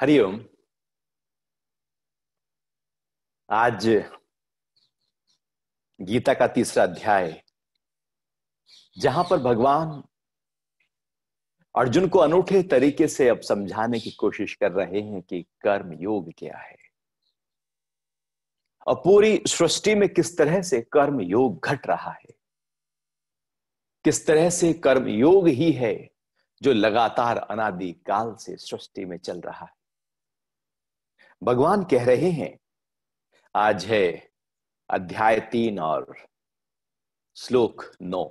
हरिओम आज गीता का तीसरा अध्याय जहां पर भगवान अर्जुन को अनूठे तरीके से अब समझाने की कोशिश कर रहे हैं कि कर्म योग क्या है और पूरी सृष्टि में किस तरह से कर्म योग घट रहा है किस तरह से कर्म योग ही है जो लगातार अनादि काल से सृष्टि में चल रहा है भगवान कह रहे हैं आज है अध्याय तीन और श्लोक नौ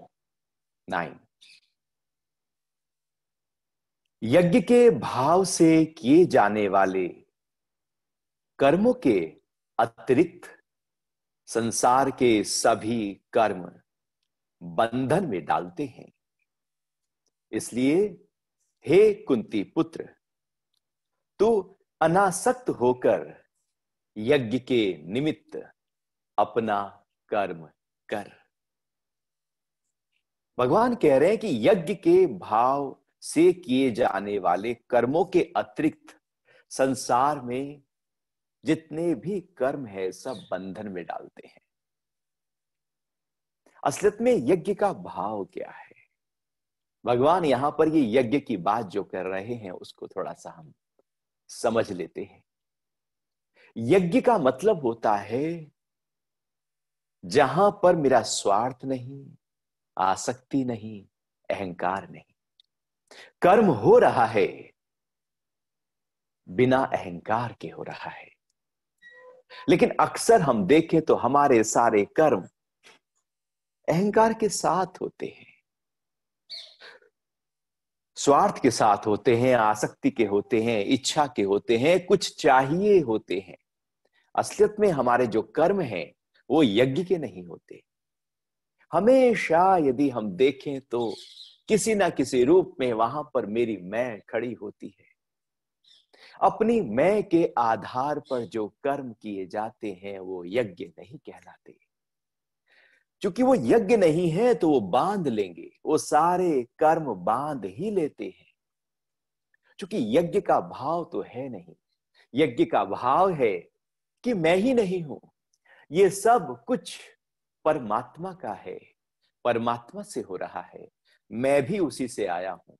नाइन यज्ञ के भाव से किए जाने वाले कर्मों के अतिरिक्त संसार के सभी कर्म बंधन में डालते हैं इसलिए हे कुंती पुत्र तू अनासक्त होकर यज्ञ के निमित्त अपना कर्म कर भगवान कह रहे हैं कि यज्ञ के भाव से किए जाने वाले कर्मों के अतिरिक्त संसार में जितने भी कर्म है सब बंधन में डालते हैं असलत में यज्ञ का भाव क्या है भगवान यहां पर ये यज्ञ की बात जो कर रहे हैं उसको थोड़ा सा हम समझ लेते हैं यज्ञ का मतलब होता है जहां पर मेरा स्वार्थ नहीं आसक्ति नहीं अहंकार नहीं कर्म हो रहा है बिना अहंकार के हो रहा है लेकिन अक्सर हम देखें तो हमारे सारे कर्म अहंकार के साथ होते हैं स्वार्थ के साथ होते हैं आसक्ति के होते हैं इच्छा के होते हैं कुछ चाहिए होते हैं असलियत में हमारे जो कर्म हैं वो यज्ञ के नहीं होते हमेशा यदि हम देखें तो किसी ना किसी रूप में वहां पर मेरी मैं खड़ी होती है अपनी मैं के आधार पर जो कर्म किए जाते हैं वो यज्ञ नहीं कहलाते क्योंकि वो यज्ञ नहीं है तो वो बांध लेंगे वो सारे कर्म बांध ही लेते हैं क्योंकि यज्ञ का भाव तो है नहीं यज्ञ का भाव है कि मैं ही नहीं हूं ये सब कुछ परमात्मा का है परमात्मा से हो रहा है मैं भी उसी से आया हूं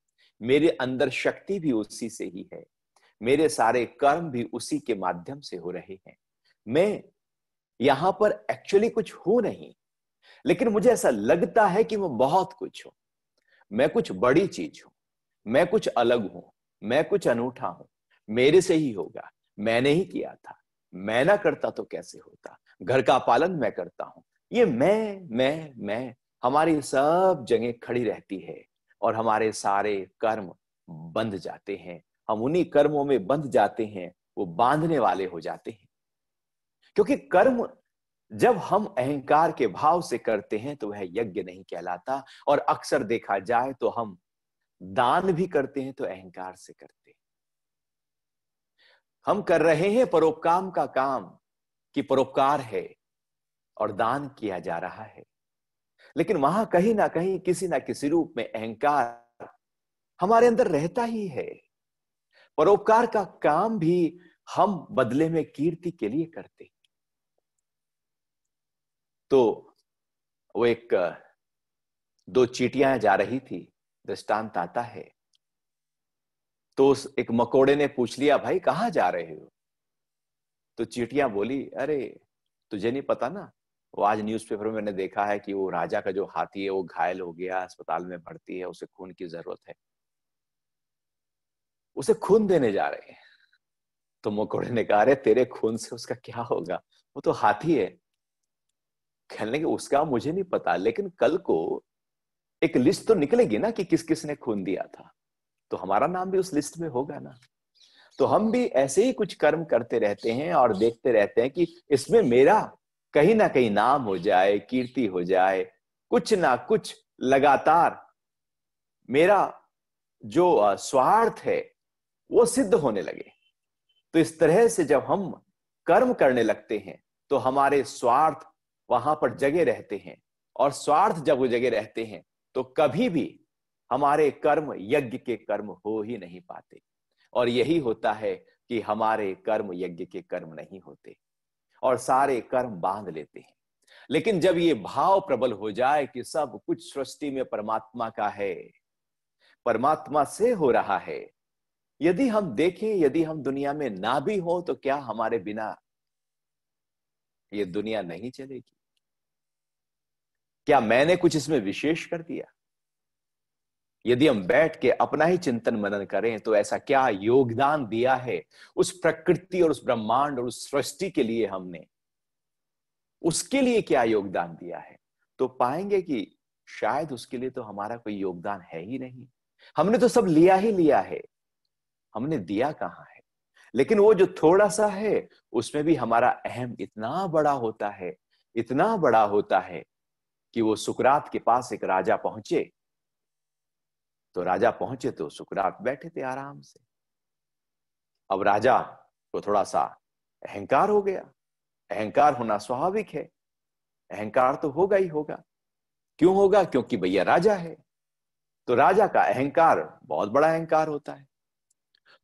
मेरे अंदर शक्ति भी उसी से ही है मेरे सारे कर्म भी उसी के माध्यम से हो रहे हैं मैं यहां पर एक्चुअली कुछ हूं नहीं लेकिन मुझे ऐसा लगता है कि मैं बहुत कुछ हूं मैं कुछ बड़ी चीज हूं मैं कुछ अलग हूं मैं कुछ अनूठा हूं मेरे से ही होगा मैंने ही किया था मैं ना करता तो कैसे होता घर का पालन मैं करता हूं ये मैं मैं मैं हमारी सब जगह खड़ी रहती है और हमारे सारे कर्म बंध जाते हैं हम उन्हीं कर्मों में बंध जाते हैं वो बांधने वाले हो जाते हैं क्योंकि कर्म जब हम अहंकार के भाव से करते हैं तो वह यज्ञ नहीं कहलाता और अक्सर देखा जाए तो हम दान भी करते हैं तो अहंकार से करते हैं हम कर रहे हैं परोपकाम का काम कि परोपकार है और दान किया जा रहा है लेकिन वहां कहीं ना कहीं किसी ना किसी रूप में अहंकार हमारे अंदर रहता ही है परोपकार का काम भी हम बदले में कीर्ति के लिए करते हैं तो वो एक दो चीटियां जा रही थी दृष्टांत आता है तो उस एक मकोड़े ने पूछ लिया भाई कहा जा रहे हो तो चीटियां बोली अरे तुझे नहीं पता ना वो आज न्यूज़पेपर में मैंने देखा है कि वो राजा का जो हाथी है वो घायल हो गया अस्पताल में भर्ती है उसे खून की जरूरत है उसे खून देने जा रहे हैं तो मकोड़े ने कहा अरे तेरे खून से उसका क्या होगा वो तो हाथी है कहने के उसका मुझे नहीं पता लेकिन कल को एक लिस्ट तो निकलेगी ना कि किस किस ने खून दिया था तो हमारा नाम भी उस लिस्ट में होगा ना तो हम भी ऐसे ही कुछ कर्म करते रहते हैं और देखते रहते हैं कि इसमें मेरा कहीं ना कहीं नाम हो जाए कीर्ति हो जाए कुछ ना कुछ लगातार मेरा जो स्वार्थ है वो सिद्ध होने लगे तो इस तरह से जब हम कर्म करने लगते हैं तो हमारे स्वार्थ वहां पर जगे रहते हैं और स्वार्थ जब वो जगे रहते हैं तो कभी भी हमारे कर्म यज्ञ के कर्म हो ही नहीं पाते और यही होता है कि हमारे कर्म यज्ञ के कर्म नहीं होते और सारे कर्म बांध लेते हैं लेकिन जब ये भाव प्रबल हो जाए कि सब कुछ सृष्टि में परमात्मा का है परमात्मा से हो रहा है यदि हम देखें यदि हम दुनिया में ना भी हो तो क्या हमारे बिना ये दुनिया नहीं चलेगी क्या मैंने कुछ इसमें विशेष कर दिया यदि हम बैठ के अपना ही चिंतन मनन करें तो ऐसा क्या योगदान दिया है उस प्रकृति और उस ब्रह्मांड और उस सृष्टि के लिए हमने उसके लिए क्या योगदान दिया है तो पाएंगे कि शायद उसके लिए तो हमारा कोई योगदान है ही नहीं हमने तो सब लिया ही लिया है हमने दिया कहा है लेकिन वो जो थोड़ा सा है उसमें भी हमारा अहम इतना बड़ा होता है इतना बड़ा होता है कि वो सुकरात के पास एक राजा पहुंचे तो राजा पहुंचे तो सुकरात बैठे थे आराम से अब राजा को थोड़ा सा अहंकार हो गया अहंकार होना स्वाभाविक है अहंकार तो होगा ही होगा क्यों होगा क्योंकि भैया राजा है तो राजा का अहंकार बहुत बड़ा अहंकार होता है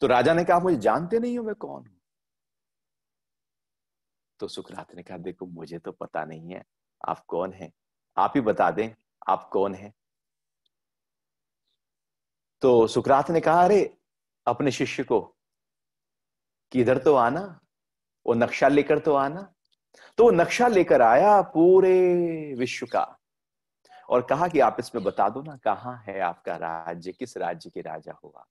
तो राजा ने कहा मुझे जानते नहीं हो मैं कौन हूं तो सुकरात ने कहा देखो मुझे तो पता नहीं है आप कौन हैं आप ही बता दें आप कौन हैं तो सुकरात ने कहा अरे अपने शिष्य को कि इधर तो आना वो नक्शा लेकर तो आना तो वो नक्शा लेकर आया पूरे विश्व का और कहा कि आप इसमें बता दो ना कहा है आपका राज्य किस राज्य के राजा हुआ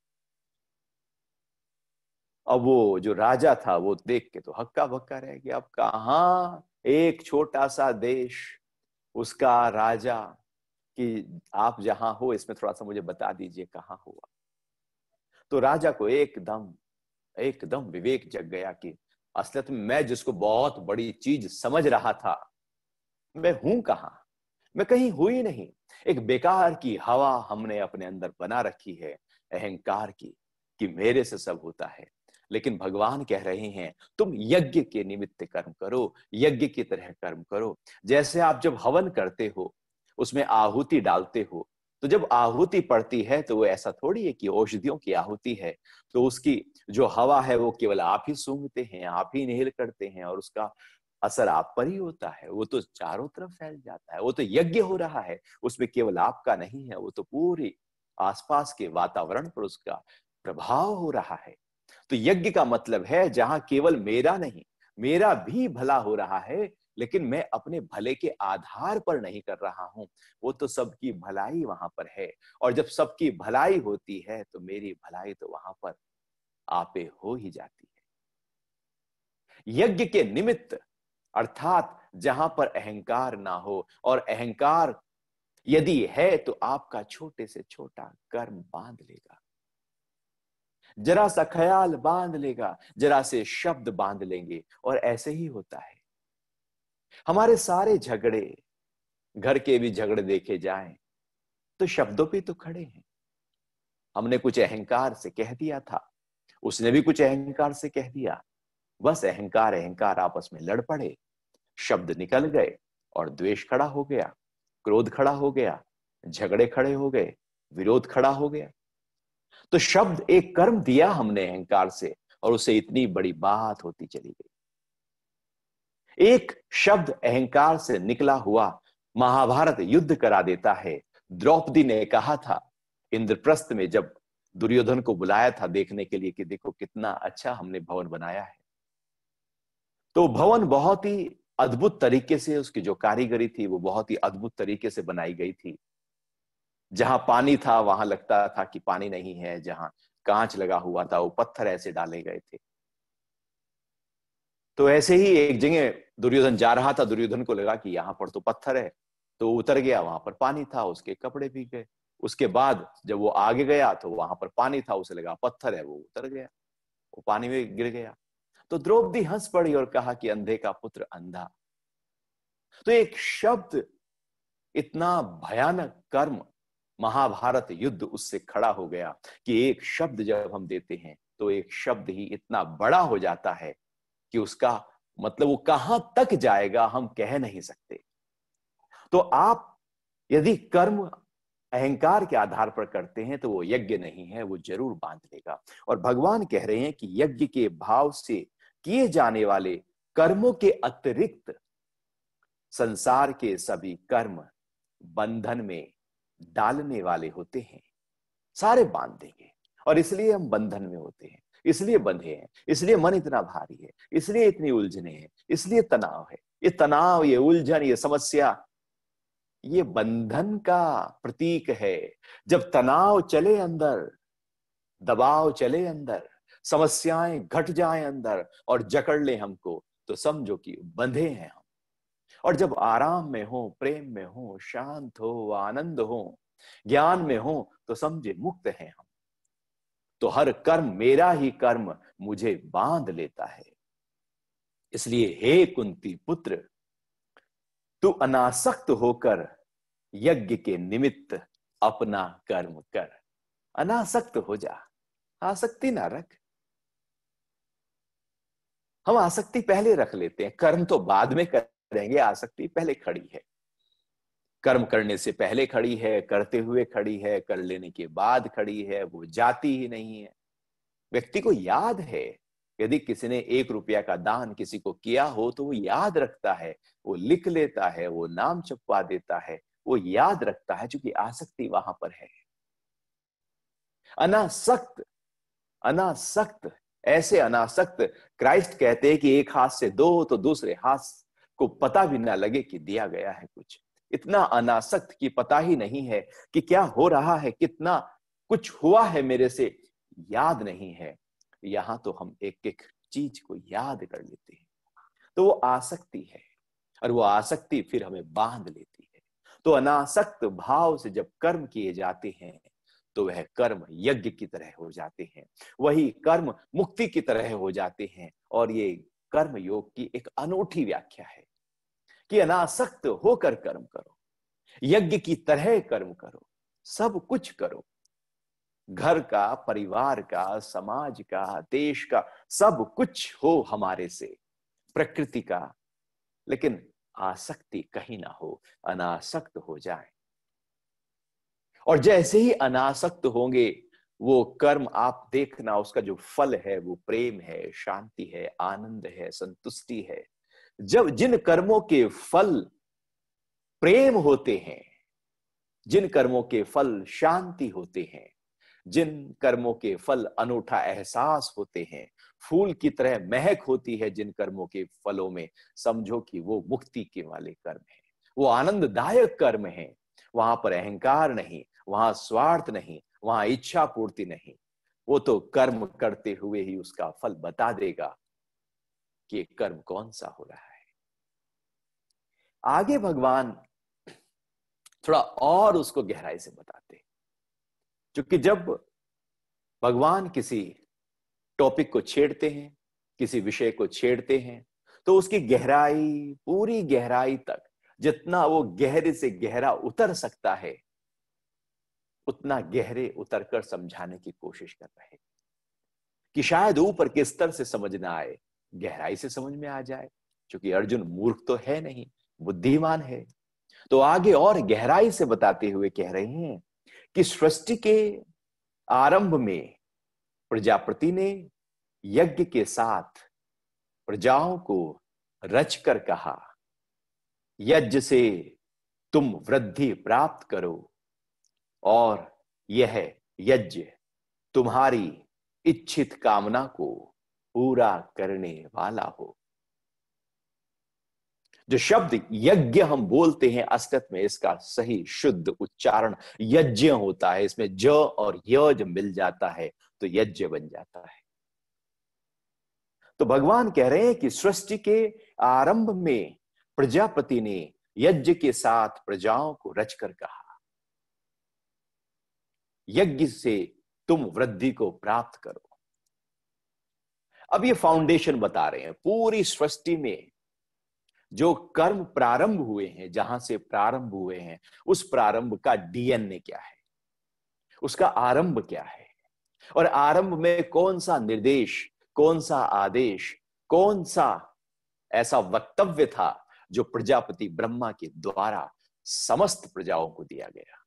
अब वो जो राजा था वो देख के तो हक्का बक्का रह गया अब कहा एक छोटा सा देश उसका राजा कि आप जहां हो इसमें थोड़ा सा मुझे बता दीजिए कहाँ हुआ तो राजा को एकदम एकदम विवेक जग गया कि असलत में मैं जिसको बहुत बड़ी चीज समझ रहा था मैं हूं कहा मैं कहीं हुई नहीं एक बेकार की हवा हमने अपने अंदर बना रखी है अहंकार की कि मेरे से सब होता है लेकिन भगवान कह रहे हैं तुम यज्ञ के निमित्त कर्म करो यज्ञ की तरह कर्म करो जैसे आप जब हवन करते हो उसमें आहुति डालते हो तो जब आहुति पड़ती है तो वो ऐसा थोड़ी है कि औषधियों की आहुति है तो उसकी जो हवा है वो केवल आप ही सूंघते हैं आप ही इनहेल करते हैं और उसका असर आप पर ही होता है वो तो चारों तरफ फैल जाता है वो तो यज्ञ हो रहा है उसमें केवल आपका नहीं है वो तो पूरे आसपास के वातावरण पर उसका प्रभाव हो रहा है तो यज्ञ का मतलब है जहां केवल मेरा नहीं मेरा भी भला हो रहा है लेकिन मैं अपने भले के आधार पर नहीं कर रहा हूं वो तो सबकी भलाई वहां पर है और जब सबकी भलाई होती है तो मेरी भलाई तो वहां पर आपे हो ही जाती है यज्ञ के निमित्त अर्थात जहां पर अहंकार ना हो और अहंकार यदि है तो आपका छोटे से छोटा कर्म बांध लेगा जरा सा ख्याल बांध लेगा जरा से शब्द बांध लेंगे और ऐसे ही होता है हमारे सारे झगड़े घर के भी झगड़े देखे जाएं तो शब्दों पे तो खड़े हैं हमने कुछ अहंकार से कह दिया था उसने भी कुछ अहंकार से कह दिया बस अहंकार अहंकार आपस में लड़ पड़े शब्द निकल गए और द्वेष खड़ा हो गया क्रोध खड़ा हो गया झगड़े खड़े हो गए विरोध खड़ा हो गया तो शब्द एक कर्म दिया हमने अहंकार से और उसे इतनी बड़ी बात होती चली गई एक शब्द अहंकार से निकला हुआ महाभारत युद्ध करा देता है द्रौपदी ने कहा था इंद्रप्रस्थ में जब दुर्योधन को बुलाया था देखने के लिए कि देखो कितना अच्छा हमने भवन बनाया है तो भवन बहुत ही अद्भुत तरीके से उसकी जो कारीगरी थी वो बहुत ही अद्भुत तरीके से बनाई गई थी जहां पानी था वहां लगता था कि पानी नहीं है जहां कांच लगा हुआ था वो पत्थर ऐसे डाले गए थे तो ऐसे ही एक जगह दुर्योधन जा रहा था दुर्योधन को लगा कि यहां पर तो पत्थर है तो उतर गया वहां पर पानी था उसके कपड़े भी गए उसके बाद जब वो आगे गया तो वहां पर पानी था उसे लगा पत्थर है वो उतर गया वो पानी में गिर गया तो द्रौपदी हंस पड़ी और कहा कि अंधे का पुत्र अंधा तो एक शब्द इतना भयानक कर्म महाभारत युद्ध उससे खड़ा हो गया कि एक शब्द जब हम देते हैं तो एक शब्द ही इतना बड़ा हो जाता है कि उसका मतलब वो कहां तक जाएगा हम कह नहीं सकते तो आप यदि कर्म अहंकार के आधार पर करते हैं तो वो यज्ञ नहीं है वो जरूर बांध लेगा और भगवान कह रहे हैं कि यज्ञ के भाव से किए जाने वाले कर्मों के अतिरिक्त संसार के सभी कर्म बंधन में डालने वाले होते हैं सारे बांध देंगे और इसलिए हम बंधन में होते हैं इसलिए बंधे हैं इसलिए मन इतना भारी है इसलिए इतनी उलझने हैं इसलिए तनाव है ये तनाव ये उलझन ये समस्या ये बंधन का प्रतीक है जब तनाव चले अंदर दबाव चले अंदर समस्याएं घट जाए अंदर और जकड़ ले हमको तो समझो कि बंधे हैं हम और जब आराम में हो प्रेम में हो शांत हो आनंद हो ज्ञान में हो तो समझे मुक्त हैं हम तो हर कर्म मेरा ही कर्म मुझे बांध लेता है इसलिए हे कुंती पुत्र तू अनासक्त होकर यज्ञ के निमित्त अपना कर्म कर अनासक्त हो जा आसक्ति ना रख हम आसक्ति पहले रख लेते हैं कर्म तो बाद में कर रहेंगे आसक्ति पहले खड़ी है कर्म करने से पहले खड़ी है करते हुए खड़ी है कर लेने के बाद खड़ी है वो जाती ही नहीं है व्यक्ति को याद है यदि किसी ने एक रुपया का दान किसी को किया हो तो वो याद रखता है वो लिख लेता है वो नाम छपवा देता है वो याद रखता है चूंकि आसक्ति वहां पर है अनासक्त अनासक्त ऐसे अनासक्त क्राइस्ट कहते हैं कि एक हाथ से दो तो दूसरे हाथ को पता भी ना लगे कि दिया गया है कुछ इतना अनासक्त कि पता ही नहीं है कि क्या हो रहा है कितना कुछ हुआ है मेरे से याद नहीं है यहां तो हम एक एक चीज को याद कर लेते हैं तो वो आसक्ति है और वो आसक्ति फिर हमें बांध लेती है तो अनासक्त भाव से जब कर्म किए जाते हैं तो वह कर्म यज्ञ की तरह हो जाते हैं वही कर्म मुक्ति की तरह हो जाते हैं और ये कर्म योग की एक अनूठी व्याख्या है कि अनासक्त होकर कर्म करो यज्ञ की तरह कर्म करो सब कुछ करो घर का परिवार का समाज का देश का सब कुछ हो हमारे से प्रकृति का लेकिन आसक्ति कहीं ना हो अनासक्त हो जाए और जैसे ही अनासक्त होंगे वो कर्म आप देखना उसका जो फल है वो प्रेम है शांति है आनंद है संतुष्टि है जब जिन कर्मों के फल प्रेम होते हैं जिन कर्मों के फल शांति होते हैं जिन कर्मों के फल अनूठा एहसास होते हैं फूल की तरह महक होती है जिन कर्मों के फलों में समझो कि वो मुक्ति के वाले कर्म है वो आनंददायक कर्म है वहां पर अहंकार नहीं वहां स्वार्थ नहीं वहां इच्छा पूर्ति नहीं वो तो कर्म करते हुए ही उसका फल बता देगा कि कर्म कौन सा हो रहा है आगे भगवान थोड़ा और उसको गहराई से बताते क्योंकि जब भगवान किसी टॉपिक को छेड़ते हैं किसी विषय को छेड़ते हैं तो उसकी गहराई पूरी गहराई तक जितना वो गहरे से गहरा उतर सकता है उतना गहरे उतरकर समझाने की कोशिश कर रहे कि शायद ऊपर के स्तर से समझ ना आए गहराई से समझ में आ जाए क्योंकि अर्जुन मूर्ख तो है नहीं बुद्धिमान है तो आगे और गहराई से बताते हुए कह रहे हैं कि सृष्टि के आरंभ में प्रजापति ने यज्ञ के साथ प्रजाओं को रच कर कहा यज्ञ से तुम वृद्धि प्राप्त करो और यह यज्ञ तुम्हारी इच्छित कामना को पूरा करने वाला हो जो शब्द यज्ञ हम बोलते हैं अस्तित्व में इसका सही शुद्ध उच्चारण यज्ञ होता है इसमें ज और यज मिल जाता है तो यज्ञ बन जाता है तो भगवान कह रहे हैं कि सृष्टि के आरंभ में प्रजापति ने यज्ञ के साथ प्रजाओं को रचकर कहा यज्ञ से तुम वृद्धि को प्राप्त करो अब ये फाउंडेशन बता रहे हैं पूरी सृष्टि में जो कर्म प्रारंभ हुए हैं जहां से प्रारंभ हुए हैं उस प्रारंभ का डीएनए क्या है उसका आरंभ क्या है और आरंभ में कौन सा निर्देश कौन सा आदेश कौन सा ऐसा वक्तव्य था जो प्रजापति ब्रह्मा के द्वारा समस्त प्रजाओं को दिया गया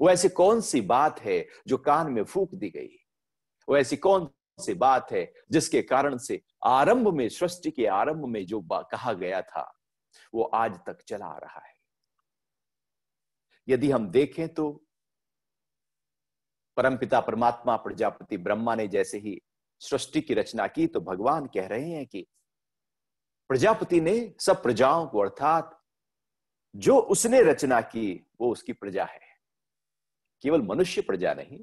वो ऐसी कौन सी बात है जो कान में फूक दी गई वो ऐसी कौन सी बात है जिसके कारण से आरंभ में सृष्टि के आरंभ में जो कहा गया था वो आज तक चला आ रहा है यदि हम देखें तो परमपिता परमात्मा प्रजापति ब्रह्मा ने जैसे ही सृष्टि की रचना की तो भगवान कह रहे हैं कि प्रजापति ने सब प्रजाओं को अर्थात जो उसने रचना की वो उसकी प्रजा है केवल मनुष्य प्रजा नहीं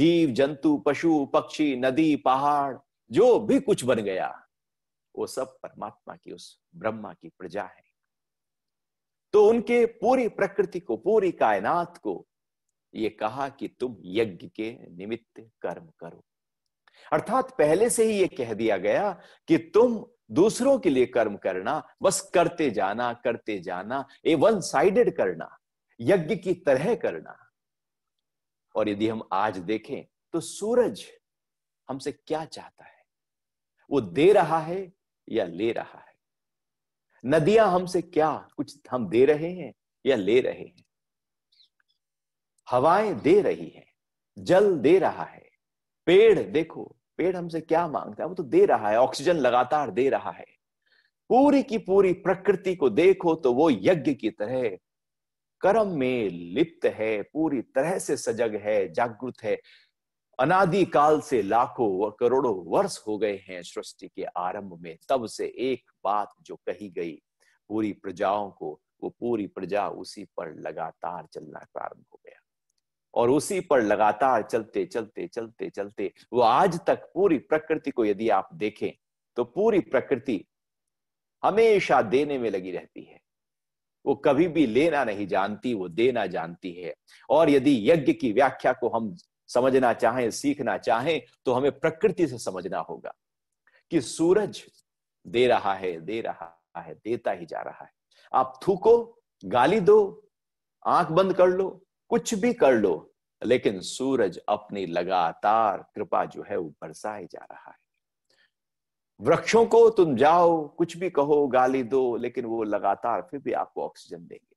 जीव जंतु पशु पक्षी नदी पहाड़ जो भी कुछ बन गया वो सब परमात्मा की उस ब्रह्मा की प्रजा है तो उनके पूरी प्रकृति को पूरी कायनात को ये कहा कि तुम यज्ञ के निमित्त कर्म करो अर्थात पहले से ही ये कह दिया गया कि तुम दूसरों के लिए कर्म करना बस करते जाना करते जाना ए वन साइडेड करना यज्ञ की तरह करना और यदि हम आज देखें तो सूरज हमसे क्या चाहता है वो दे रहा है या ले रहा है नदियां हमसे क्या कुछ हम दे रहे हैं या ले रहे हैं हवाएं दे रही है जल दे रहा है पेड़ देखो पेड़ हमसे क्या मांगता है वो तो दे रहा है ऑक्सीजन लगातार दे रहा है पूरी की पूरी प्रकृति को देखो तो वो यज्ञ की तरह कर्म में लिप्त है पूरी तरह से सजग है जागृत है अनादि काल से लाखों व करोड़ों वर्ष हो गए हैं सृष्टि के आरंभ में तब से एक बात जो कही गई पूरी प्रजाओं को वो पूरी प्रजा उसी पर लगातार चलना प्रारंभ हो गया और उसी पर लगातार चलते चलते चलते चलते वो आज तक पूरी प्रकृति को यदि आप देखें तो पूरी प्रकृति हमेशा देने में लगी रहती है वो कभी भी लेना नहीं जानती वो देना जानती है और यदि यज्ञ की व्याख्या को हम समझना चाहें सीखना चाहें तो हमें प्रकृति से समझना होगा कि सूरज दे रहा है दे रहा है देता ही जा रहा है आप थूको गाली दो आंख बंद कर लो कुछ भी कर लो लेकिन सूरज अपनी लगातार कृपा जो है वो बरसाए जा रहा है वृक्षों को तुम जाओ कुछ भी कहो गाली दो लेकिन वो लगातार फिर भी आपको ऑक्सीजन देंगे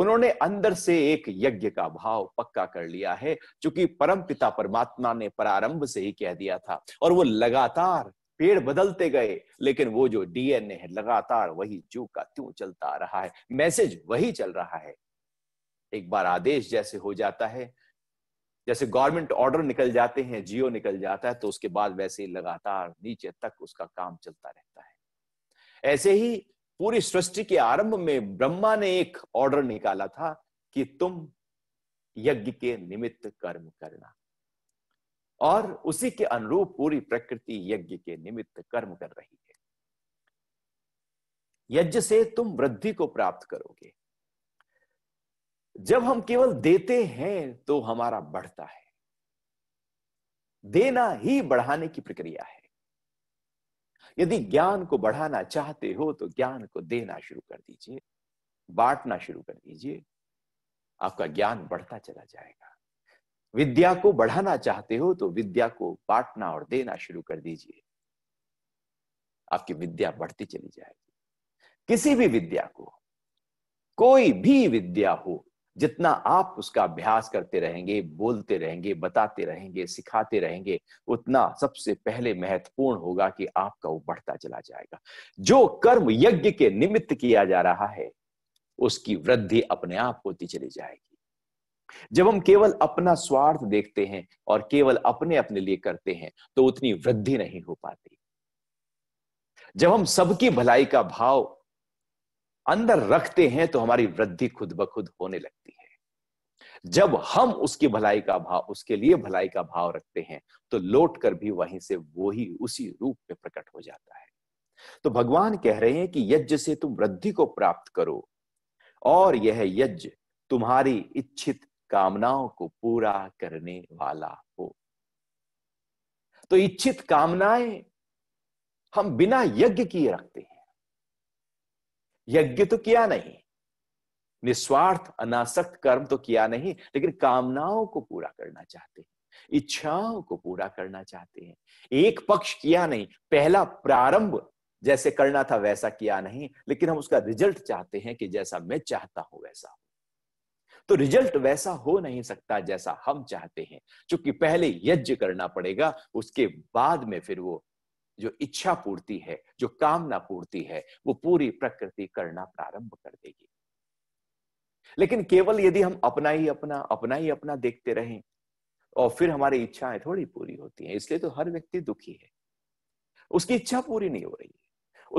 उन्होंने अंदर से एक यज्ञ का भाव पक्का कर लिया है क्योंकि परम पिता परमात्मा ने प्रारंभ से ही कह दिया था और वो लगातार पेड़ बदलते गए लेकिन वो जो डीएनए है लगातार वही जू का क्यों चलता आ रहा है मैसेज वही चल रहा है एक बार आदेश जैसे हो जाता है जैसे गवर्नमेंट ऑर्डर निकल जाते हैं जियो निकल जाता है तो उसके बाद वैसे ही लगातार नीचे तक उसका काम चलता रहता है ऐसे ही पूरी सृष्टि के आरंभ में ब्रह्मा ने एक ऑर्डर निकाला था कि तुम यज्ञ के निमित्त कर्म करना और उसी के अनुरूप पूरी प्रकृति यज्ञ के निमित्त कर्म कर रही है यज्ञ से तुम वृद्धि को प्राप्त करोगे जब हम केवल देते हैं तो हमारा बढ़ता है देना ही बढ़ाने की प्रक्रिया है यदि ज्ञान को बढ़ाना चाहते हो तो ज्ञान को देना शुरू कर दीजिए बांटना शुरू कर दीजिए आपका ज्ञान बढ़ता चला जाएगा विद्या को बढ़ाना चाहते हो तो विद्या को बांटना और देना शुरू कर दीजिए आपकी विद्या बढ़ती चली जाएगी किसी भी विद्या को कोई भी विद्या हो जितना आप उसका अभ्यास करते रहेंगे बोलते रहेंगे बताते रहेंगे सिखाते रहेंगे उतना सबसे पहले महत्वपूर्ण होगा कि आपका वो बढ़ता चला जाएगा जो कर्म यज्ञ के निमित्त किया जा रहा है उसकी वृद्धि अपने आप होती चली जाएगी जब हम केवल अपना स्वार्थ देखते हैं और केवल अपने अपने लिए करते हैं तो उतनी वृद्धि नहीं हो पाती जब हम सबकी भलाई का भाव अंदर रखते हैं तो हमारी वृद्धि खुद ब खुद होने लगती है जब हम उसकी भलाई का भाव उसके लिए भलाई का भाव रखते हैं तो लौट कर भी वहीं से वो ही उसी रूप में प्रकट हो जाता है तो भगवान कह रहे हैं कि यज्ञ से तुम वृद्धि को प्राप्त करो और यह यज्ञ तुम्हारी इच्छित कामनाओं को पूरा करने वाला हो तो इच्छित कामनाएं हम बिना यज्ञ किए रखते हैं यज्ञ तो किया नहीं निस्वार्थ अनासक्त कर्म तो किया नहीं लेकिन कामनाओं को पूरा करना चाहते हैं इच्छाओं को पूरा करना चाहते हैं एक पक्ष किया नहीं पहला प्रारंभ जैसे करना था वैसा किया नहीं लेकिन हम उसका रिजल्ट चाहते हैं कि जैसा मैं चाहता हूं वैसा तो रिजल्ट वैसा हो नहीं सकता जैसा हम चाहते हैं क्योंकि पहले यज्ञ करना पड़ेगा उसके बाद में फिर वो जो इच्छा पूर्ति है जो कामना पूर्ति है वो पूरी प्रकृति करना प्रारंभ कर देगी लेकिन केवल यदि हम अपना ही अपना अपना ही अपना देखते रहें और फिर हमारी इच्छाएं थोड़ी पूरी होती हैं इसलिए तो हर व्यक्ति दुखी है उसकी इच्छा पूरी नहीं हो रही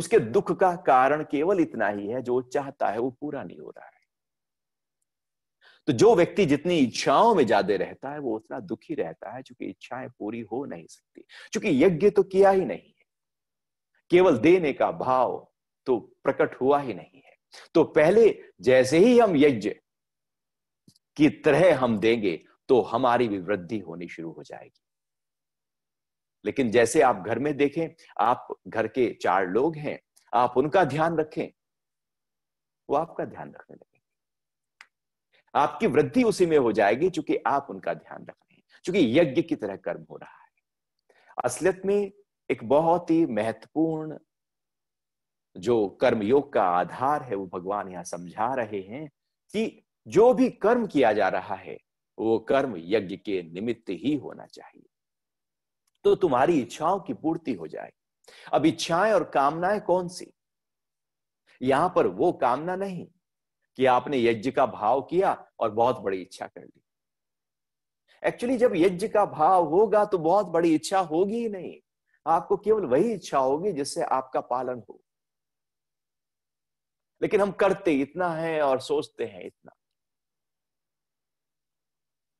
उसके दुख का कारण केवल इतना ही है जो चाहता है वो पूरा नहीं हो रहा है तो जो व्यक्ति जितनी इच्छाओं में ज्यादा रहता है वो उतना दुखी रहता है क्योंकि इच्छाएं पूरी हो नहीं सकती क्योंकि यज्ञ तो किया ही नहीं है केवल देने का भाव तो प्रकट हुआ ही नहीं है तो पहले जैसे ही हम यज्ञ की तरह हम देंगे तो हमारी भी वृद्धि होनी शुरू हो जाएगी लेकिन जैसे आप घर में देखें आप घर के चार लोग हैं आप उनका ध्यान रखें वो आपका ध्यान रखने लगे आपकी वृद्धि उसी में हो जाएगी चूंकि आप उनका ध्यान रख रहे हैं चूंकि यज्ञ की तरह कर्म हो रहा है असलियत में एक बहुत ही महत्वपूर्ण जो कर्मयोग का आधार है वो भगवान यहां समझा रहे हैं कि जो भी कर्म किया जा रहा है वो कर्म यज्ञ के निमित्त ही होना चाहिए तो तुम्हारी इच्छाओं की पूर्ति हो जाए अब इच्छाएं और कामनाएं कौन सी यहां पर वो कामना नहीं कि आपने यज्ञ का भाव किया और बहुत बड़ी इच्छा कर ली एक्चुअली जब यज्ञ का भाव होगा तो बहुत बड़ी इच्छा होगी ही नहीं आपको केवल वही इच्छा होगी जिससे आपका पालन हो लेकिन हम करते इतना है और सोचते हैं इतना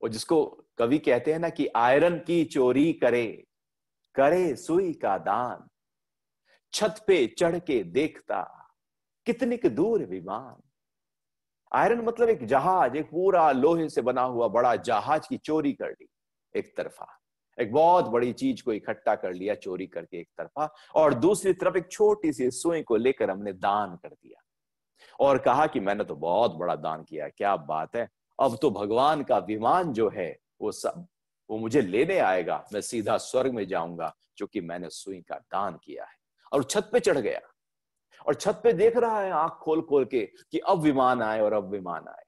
और जिसको कवि कहते हैं ना कि आयरन की चोरी करे करे सुई का दान छत पे चढ़ के देखता कितने के दूर विमान आयरन मतलब एक जहाज एक पूरा लोहे से बना हुआ बड़ा जहाज की चोरी कर ली एक तरफा एक बहुत बड़ी चीज को इकट्ठा कर लिया चोरी करके एक तरफा और दूसरी तरफ एक छोटी सी सुई को लेकर हमने दान कर दिया और कहा कि मैंने तो बहुत बड़ा दान किया क्या बात है अब तो भगवान का विमान जो है वो सब वो मुझे लेने आएगा मैं सीधा स्वर्ग में जाऊंगा जो कि मैंने सुई का दान किया है और छत पे चढ़ गया और छत पे देख रहा है आंख खोल खोल के कि अब विमान आए और अब विमान आए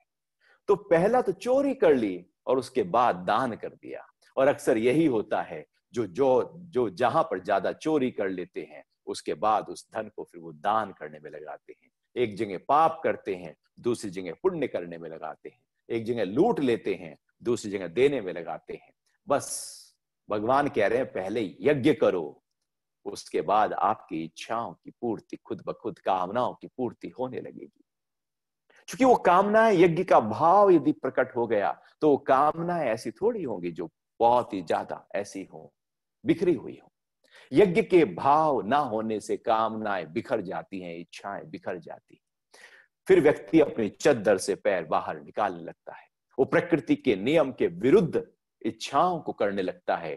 तो पहला तो चोरी कर ली और उसके बाद दान कर दिया और अक्सर यही होता है जो जो जो जहां पर ज्यादा चोरी कर लेते हैं उसके बाद उस धन को फिर वो दान करने में लगाते हैं एक जगह पाप करते हैं दूसरी जगह पुण्य करने में लगाते हैं एक जगह लूट लेते हैं दूसरी जगह देने में लगाते हैं बस भगवान कह रहे हैं पहले यज्ञ करो उसके बाद आपकी इच्छाओं की पूर्ति खुद ब खुद कामनाओं की पूर्ति होने लगेगी क्योंकि वो कामना यज्ञ का भाव यदि प्रकट हो गया तो वो कामना ऐसी थोड़ी होंगी जो बहुत ही ज्यादा ऐसी हो बिखरी हुई हो यज्ञ के भाव ना होने से कामनाएं बिखर जाती हैं इच्छाएं बिखर जाती फिर व्यक्ति अपनी चद्दर से पैर बाहर निकालने लगता है वो प्रकृति के नियम के विरुद्ध इच्छाओं को करने लगता है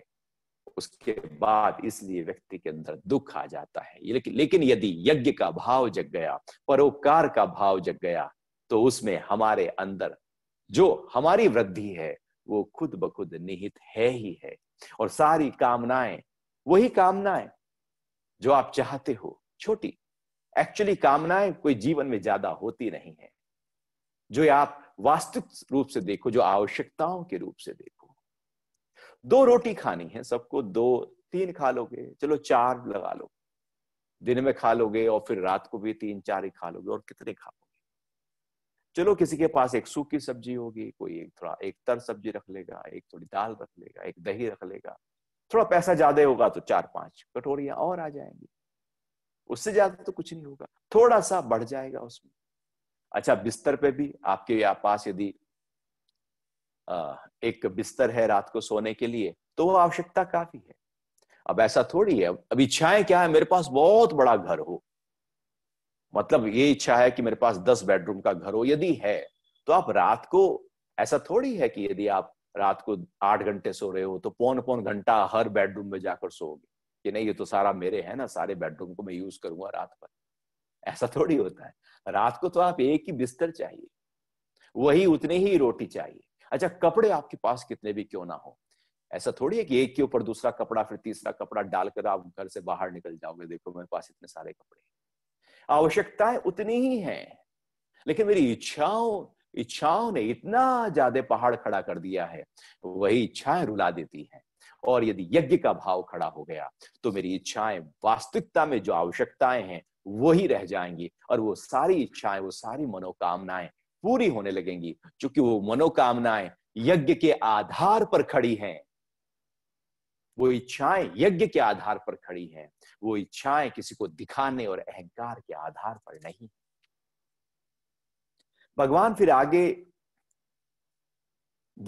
उसके बाद इसलिए व्यक्ति के अंदर दुख आ जाता है लेकिन लेकिन यदि यज्ञ का भाव जग गया परोपकार का भाव जग गया तो उसमें हमारे अंदर जो हमारी वृद्धि है वो खुद ब खुद निहित है ही है और सारी कामनाएं वही कामनाएं जो आप चाहते हो छोटी एक्चुअली कामनाएं कोई जीवन में ज्यादा होती नहीं है जो आप वास्तविक रूप से देखो जो आवश्यकताओं के रूप से देखो दो रोटी खानी है सबको दो तीन खा लोगे चलो चार लगा लो दिन में खा लोगे और फिर रात को भी तीन चार ही खा लोगे और कितने खा लोगे चलो किसी के पास एक सूखी सब्जी होगी कोई एक थोड़ा एक तर सब्जी रख लेगा एक थोड़ी दाल रख लेगा एक दही रख लेगा थोड़ा पैसा ज्यादा होगा तो चार पांच कटोरियां और आ जाएंगी उससे ज्यादा तो कुछ नहीं होगा थोड़ा सा बढ़ जाएगा उसमें अच्छा बिस्तर पे भी आपके पास यदि एक बिस्तर है रात को सोने के लिए तो वो आवश्यकता काफी है अब ऐसा थोड़ी है अब इच्छाएं क्या है मेरे पास बहुत बड़ा घर हो मतलब ये इच्छा है कि मेरे पास दस बेडरूम का घर हो यदि है तो आप रात को ऐसा थोड़ी है कि यदि आप रात को आठ घंटे सो रहे हो तो पौन पौन घंटा हर बेडरूम में जाकर सोओगे कि नहीं ये तो सारा मेरे है ना सारे बेडरूम को मैं यूज करूंगा रात भर ऐसा थोड़ी होता है रात को तो आप एक ही बिस्तर चाहिए वही उतनी ही रोटी चाहिए अच्छा कपड़े आपके पास कितने भी क्यों ना हो ऐसा थोड़ी है कि एक के ऊपर दूसरा कपड़ा फिर तीसरा कपड़ा डालकर आप घर से बाहर निकल जाओगे देखो मेरे पास इतने सारे कपड़े आवश्यकताएं उतनी ही हैं लेकिन मेरी इच्छाओं इच्छाओं ने इतना ज्यादा पहाड़ खड़ा कर दिया है वही इच्छाएं रुला देती हैं और यदि यज्ञ का भाव खड़ा हो गया तो मेरी इच्छाएं वास्तविकता में जो आवश्यकताएं हैं वही रह जाएंगी और वो सारी इच्छाएं वो सारी मनोकामनाएं पूरी होने लगेंगी क्योंकि वो मनोकामनाएं यज्ञ के आधार पर खड़ी हैं वो इच्छाएं यज्ञ के आधार पर खड़ी हैं वो इच्छाएं किसी को दिखाने और अहंकार के आधार पर नहीं भगवान फिर आगे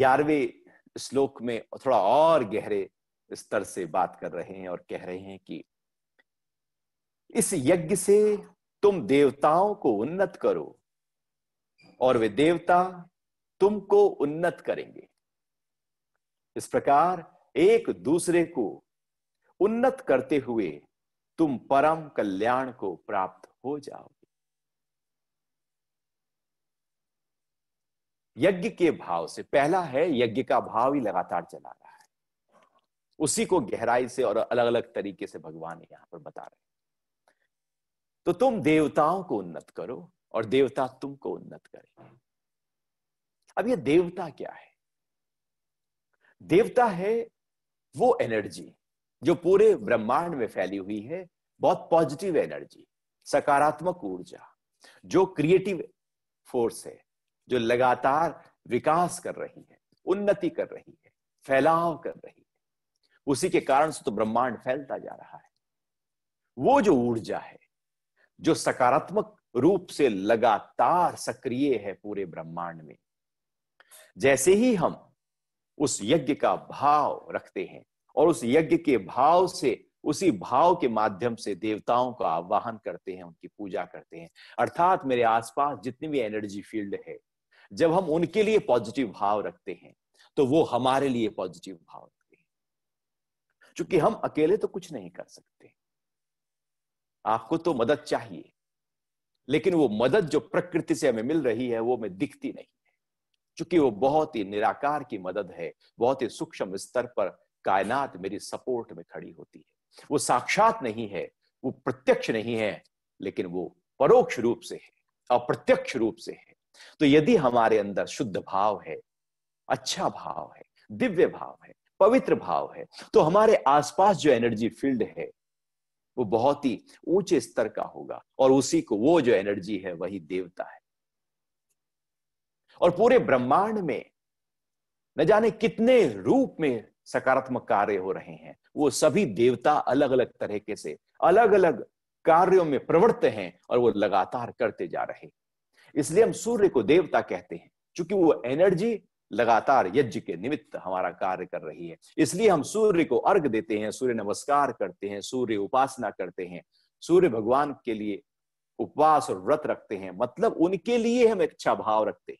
ग्यारहवें श्लोक में थोड़ा और गहरे स्तर से बात कर रहे हैं और कह रहे हैं कि इस यज्ञ से तुम देवताओं को उन्नत करो और वे देवता तुमको उन्नत करेंगे इस प्रकार एक दूसरे को उन्नत करते हुए तुम परम कल्याण को प्राप्त हो जाओगे यज्ञ के भाव से पहला है यज्ञ का भाव ही लगातार चला रहा है उसी को गहराई से और अलग अलग तरीके से भगवान यहां पर बता रहे हैं तो तुम देवताओं को उन्नत करो और देवता तुमको उन्नत करे अब ये देवता क्या है देवता है वो एनर्जी जो पूरे ब्रह्मांड में फैली हुई है बहुत पॉजिटिव एनर्जी सकारात्मक ऊर्जा जो क्रिएटिव फोर्स है जो लगातार विकास कर रही है उन्नति कर रही है फैलाव कर रही है उसी के कारण से तो ब्रह्मांड फैलता जा रहा है वो जो ऊर्जा है जो सकारात्मक रूप से लगातार सक्रिय है पूरे ब्रह्मांड में जैसे ही हम उस यज्ञ का भाव रखते हैं और उस यज्ञ के भाव से उसी भाव के माध्यम से देवताओं का आवाहन करते हैं उनकी पूजा करते हैं अर्थात मेरे आसपास जितनी भी एनर्जी फील्ड है जब हम उनके लिए पॉजिटिव भाव रखते हैं तो वो हमारे लिए पॉजिटिव भाव रखते हैं क्योंकि हम अकेले तो कुछ नहीं कर सकते आपको तो मदद चाहिए लेकिन वो मदद जो प्रकृति से हमें मिल रही है वो हमें दिखती नहीं है क्योंकि वो बहुत ही निराकार की मदद है बहुत ही सूक्ष्म स्तर पर कायनात मेरी सपोर्ट में खड़ी होती है वो साक्षात नहीं है वो प्रत्यक्ष नहीं है लेकिन वो परोक्ष रूप से है अप्रत्यक्ष रूप से है तो यदि हमारे अंदर शुद्ध भाव है अच्छा भाव है दिव्य भाव है पवित्र भाव है तो हमारे आसपास जो एनर्जी फील्ड है वो बहुत ही ऊंचे स्तर का होगा और उसी को वो जो एनर्जी है वही देवता है और पूरे ब्रह्मांड में न जाने कितने रूप में सकारात्मक कार्य हो रहे हैं वो सभी देवता अलग अलग तरीके से अलग अलग कार्यों में प्रवृत्त हैं और वो लगातार करते जा रहे इसलिए हम सूर्य को देवता कहते हैं क्योंकि वो एनर्जी लगातार यज्ञ के निमित्त हमारा कार्य कर रही है इसलिए हम सूर्य को अर्घ देते हैं सूर्य नमस्कार करते हैं सूर्य उपासना करते हैं सूर्य भगवान के लिए उपवास और व्रत रखते हैं मतलब उनके लिए हम इच्छा भाव रखते हैं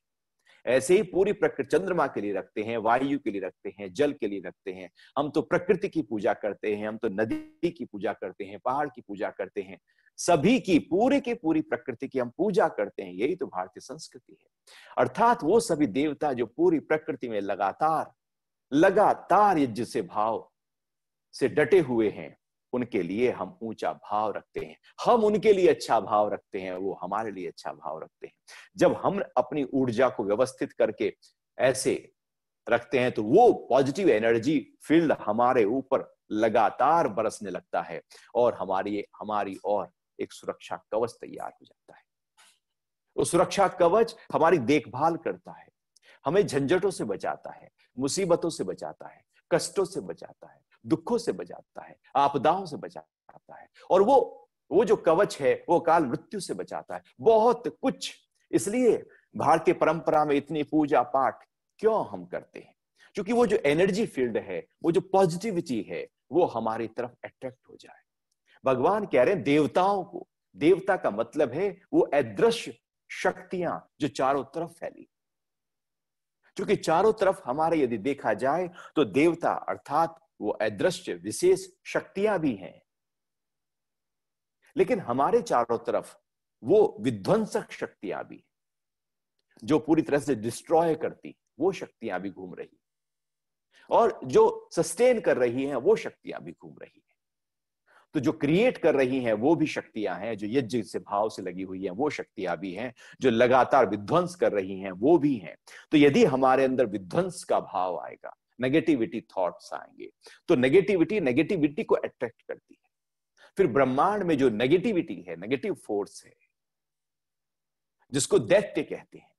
ऐसे ही पूरी प्रकृति चंद्रमा के लिए रखते हैं वायु के लिए रखते हैं जल के लिए रखते हैं हम तो प्रकृति की पूजा करते हैं हम तो नदी की पूजा करते हैं पहाड़ की पूजा करते हैं सभी की पूरे की पूरी प्रकृति की हम पूजा करते हैं यही तो भारतीय संस्कृति है अर्थात वो सभी देवता जो पूरी प्रकृति में लगातार लगातार यज्ञ से भाव से डटे हुए हैं उनके लिए हम ऊंचा भाव रखते हैं हम उनके लिए अच्छा भाव रखते हैं वो हमारे लिए अच्छा भाव रखते हैं जब हम अपनी ऊर्जा को व्यवस्थित करके ऐसे रखते हैं तो वो पॉजिटिव एनर्जी फील्ड हमारे ऊपर लगातार बरसने लगता है और हमारी हमारी और एक सुरक्षा कवच तैयार हो जाता है वो सुरक्षा कवच हमारी देखभाल करता है हमें झंझटों से बचाता है मुसीबतों से बचाता है कष्टों से बचाता है दुखों से बचाता है आपदाओं से बचाता है और वो वो जो कवच है वो काल मृत्यु से बचाता है बहुत कुछ इसलिए भारतीय परंपरा में इतनी पूजा पाठ क्यों हम करते हैं क्योंकि वो जो एनर्जी फील्ड है वो जो पॉजिटिविटी है वो हमारी तरफ अट्रैक्ट हो जाए भगवान कह रहे हैं देवताओं को देवता का मतलब है वो अदृश्य शक्तियां जो चारों तरफ फैली क्योंकि चारों तरफ हमारे यदि देखा जाए तो देवता अर्थात वो अदृश्य विशेष शक्तियां भी हैं लेकिन हमारे चारों तरफ वो विध्वंसक शक्तियां भी जो पूरी तरह से डिस्ट्रॉय करती वो शक्तियां भी घूम रही और जो सस्टेन कर रही हैं वो शक्तियां भी घूम रही है तो जो क्रिएट कर रही हैं वो भी शक्तियां हैं जो यज्ञ से भाव से लगी हुई हैं वो शक्तियां भी हैं जो लगातार विध्वंस कर रही हैं वो भी हैं तो यदि हमारे अंदर विध्वंस का भाव आएगा नेगेटिविटी थॉट्स आएंगे तो नेगेटिविटी नेगेटिविटी को अट्रैक्ट करती है फिर ब्रह्मांड में जो नेगेटिविटी है नेगेटिव फोर्स है जिसको दैत्य कहते हैं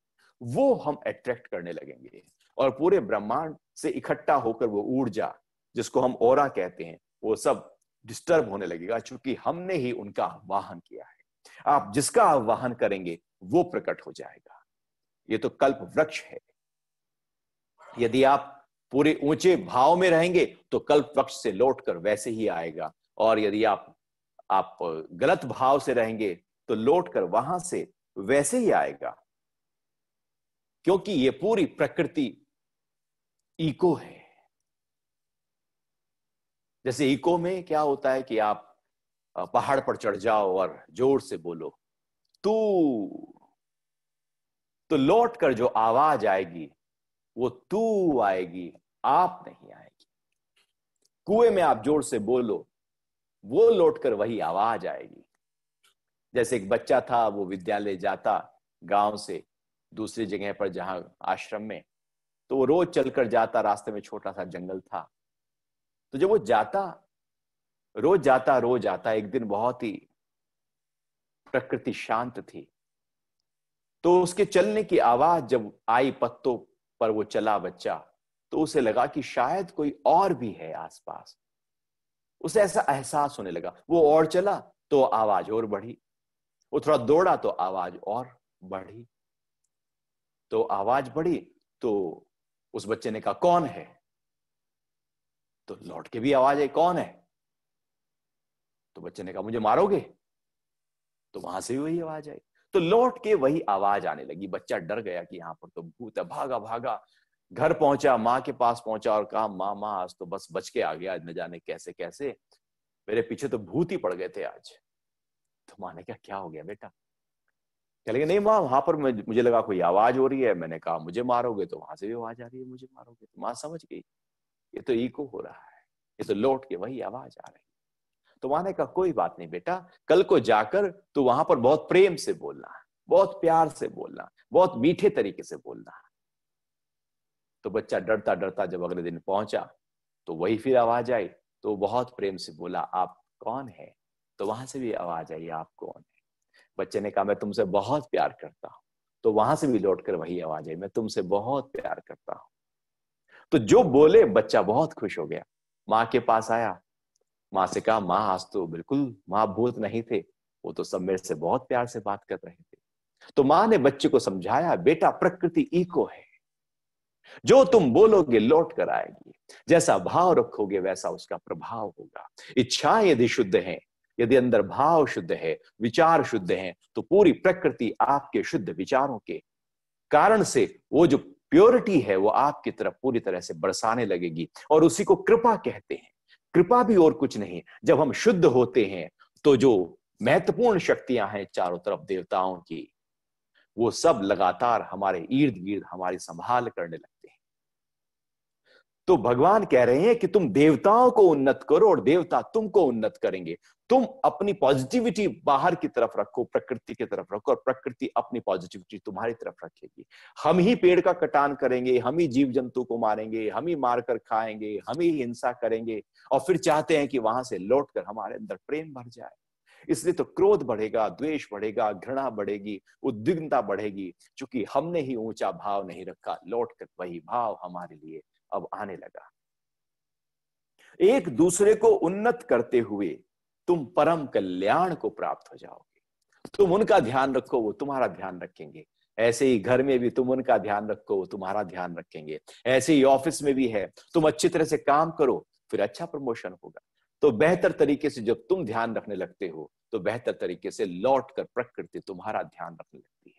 वो हम अट्रैक्ट करने लगेंगे और पूरे ब्रह्मांड से इकट्ठा होकर वो ऊर्जा जिसको हम ओरा कहते हैं वो सब डिस्टर्ब होने लगेगा क्योंकि हमने ही उनका आह्वान किया है आप जिसका आह्वान करेंगे वो प्रकट हो जाएगा ये तो कल्प वृक्ष है यदि आप पूरे ऊंचे भाव में रहेंगे तो कल्प वृक्ष से लौट कर वैसे ही आएगा और यदि आप आप गलत भाव से रहेंगे तो लौट कर वहां से वैसे ही आएगा क्योंकि ये पूरी प्रकृति इको है जैसे इको में क्या होता है कि आप पहाड़ पर चढ़ जाओ और जोर से बोलो तू तो लौट कर जो आवाज आएगी वो तू आएगी आप नहीं आएगी कुएं में आप जोर से बोलो वो लौट कर वही आवाज आएगी जैसे एक बच्चा था वो विद्यालय जाता गांव से दूसरी जगह पर जहां आश्रम में तो वो रोज चलकर जाता रास्ते में छोटा सा जंगल था तो जब वो जाता रोज जाता रोज आता एक दिन बहुत ही प्रकृति शांत थी तो उसके चलने की आवाज जब आई पत्तों पर वो चला बच्चा तो उसे लगा कि शायद कोई और भी है आसपास उसे ऐसा एहसास होने लगा वो और चला तो आवाज और बढ़ी वो थोड़ा दौड़ा तो आवाज और बढ़ी तो आवाज बढ़ी तो उस बच्चे ने कहा कौन है तो लौट के भी आवाज आई कौन है तो बच्चे ने कहा मुझे मारोगे तो वहां से भी वही आवाज आई तो लौट के वही आवाज आने लगी बच्चा डर गया कि यहाँ पर तो भूत है भागा भागा घर पहुंचा माँ के पास पहुंचा और कहा माँ माँ आज तो बस बच के आ गया न जाने कैसे कैसे मेरे पीछे तो भूत ही पड़ गए थे आज तो माँ ने कहा क्या हो गया बेटा कह लगे नहीं माँ वहां पर मुझे लगा कोई आवाज हो रही है मैंने कहा मुझे मारोगे तो वहां से भी आवाज आ रही है मुझे मारोगे तो माँ समझ गई ये तो ईको हो रहा है ये तो लौट के वही आवाज आ रही तो वहां ने कहा कोई बात नहीं बेटा कल को जाकर तो वहां पर बहुत प्रेम से बोलना बहुत प्यार से बोलना बहुत मीठे तरीके से बोलना तो बच्चा डरता डरता जब अगले दिन पहुंचा तो वही फिर आवाज आई तो बहुत प्रेम से बोला आप कौन है तो वहां से भी आवाज आई आप कौन है बच्चे ने कहा मैं तुमसे बहुत प्यार करता हूँ तो वहां से भी लौट कर वही आवाज आई मैं तुमसे बहुत प्यार करता हूँ तो जो बोले बच्चा बहुत खुश हो गया माँ के पास आया माँ से कहा माँ आज तो बिल्कुल माँ भूत नहीं थे वो तो सब मेरे से बहुत प्यार से बात कर रहे थे तो माँ ने बच्चे को समझाया बेटा प्रकृति इको है जो तुम बोलोगे लौट कर आएगी जैसा भाव रखोगे वैसा उसका प्रभाव होगा इच्छाएं यदि शुद्ध है यदि अंदर भाव शुद्ध है विचार शुद्ध है तो पूरी प्रकृति आपके शुद्ध विचारों के कारण से वो जो प्योरिटी है वो आपकी तरफ पूरी तरह से बरसाने लगेगी और उसी को कृपा कहते हैं कृपा भी और कुछ नहीं जब हम शुद्ध होते हैं तो जो महत्वपूर्ण शक्तियां हैं चारों तरफ देवताओं की वो सब लगातार हमारे इर्द गिर्द हमारी संभाल करने लगे तो भगवान कह रहे हैं कि तुम देवताओं को उन्नत करो और देवता तुमको उन्नत करेंगे तुम अपनी पॉजिटिविटी बाहर की तरफ रखो प्रकृति की तरफ रखो और प्रकृति अपनी पॉजिटिविटी तुम्हारी तरफ रखेगी हम ही पेड़ का कटान करेंगे हम ही जीव जंतु को मारेंगे हम ही मारकर खाएंगे हम ही हिंसा करेंगे और फिर चाहते हैं कि वहां से लौटकर हमारे अंदर प्रेम भर जाए इसलिए तो क्रोध बढ़ेगा द्वेष बढ़ेगा घृणा बढ़ेगी उद्विग्नता बढ़ेगी क्योंकि हमने ही ऊंचा भाव नहीं रखा लौट कर वही भाव हमारे लिए अब आने लगा एक दूसरे को उन्नत करते हुए तुम परम कल्याण को प्राप्त हो जाओगे तुम उनका ध्यान रखो वो तुम्हारा ध्यान रखेंगे ऐसे ही घर में भी तुम उनका ध्यान रखो वो तुम्हारा ध्यान रखेंगे ऐसे ही ऑफिस में भी है तुम अच्छी तरह से काम करो फिर अच्छा प्रमोशन होगा तो बेहतर तरीके से जब तुम ध्यान रखने लगते हो तो बेहतर तरीके से लौट कर प्रकृति तुम्हारा ध्यान रखने लगती है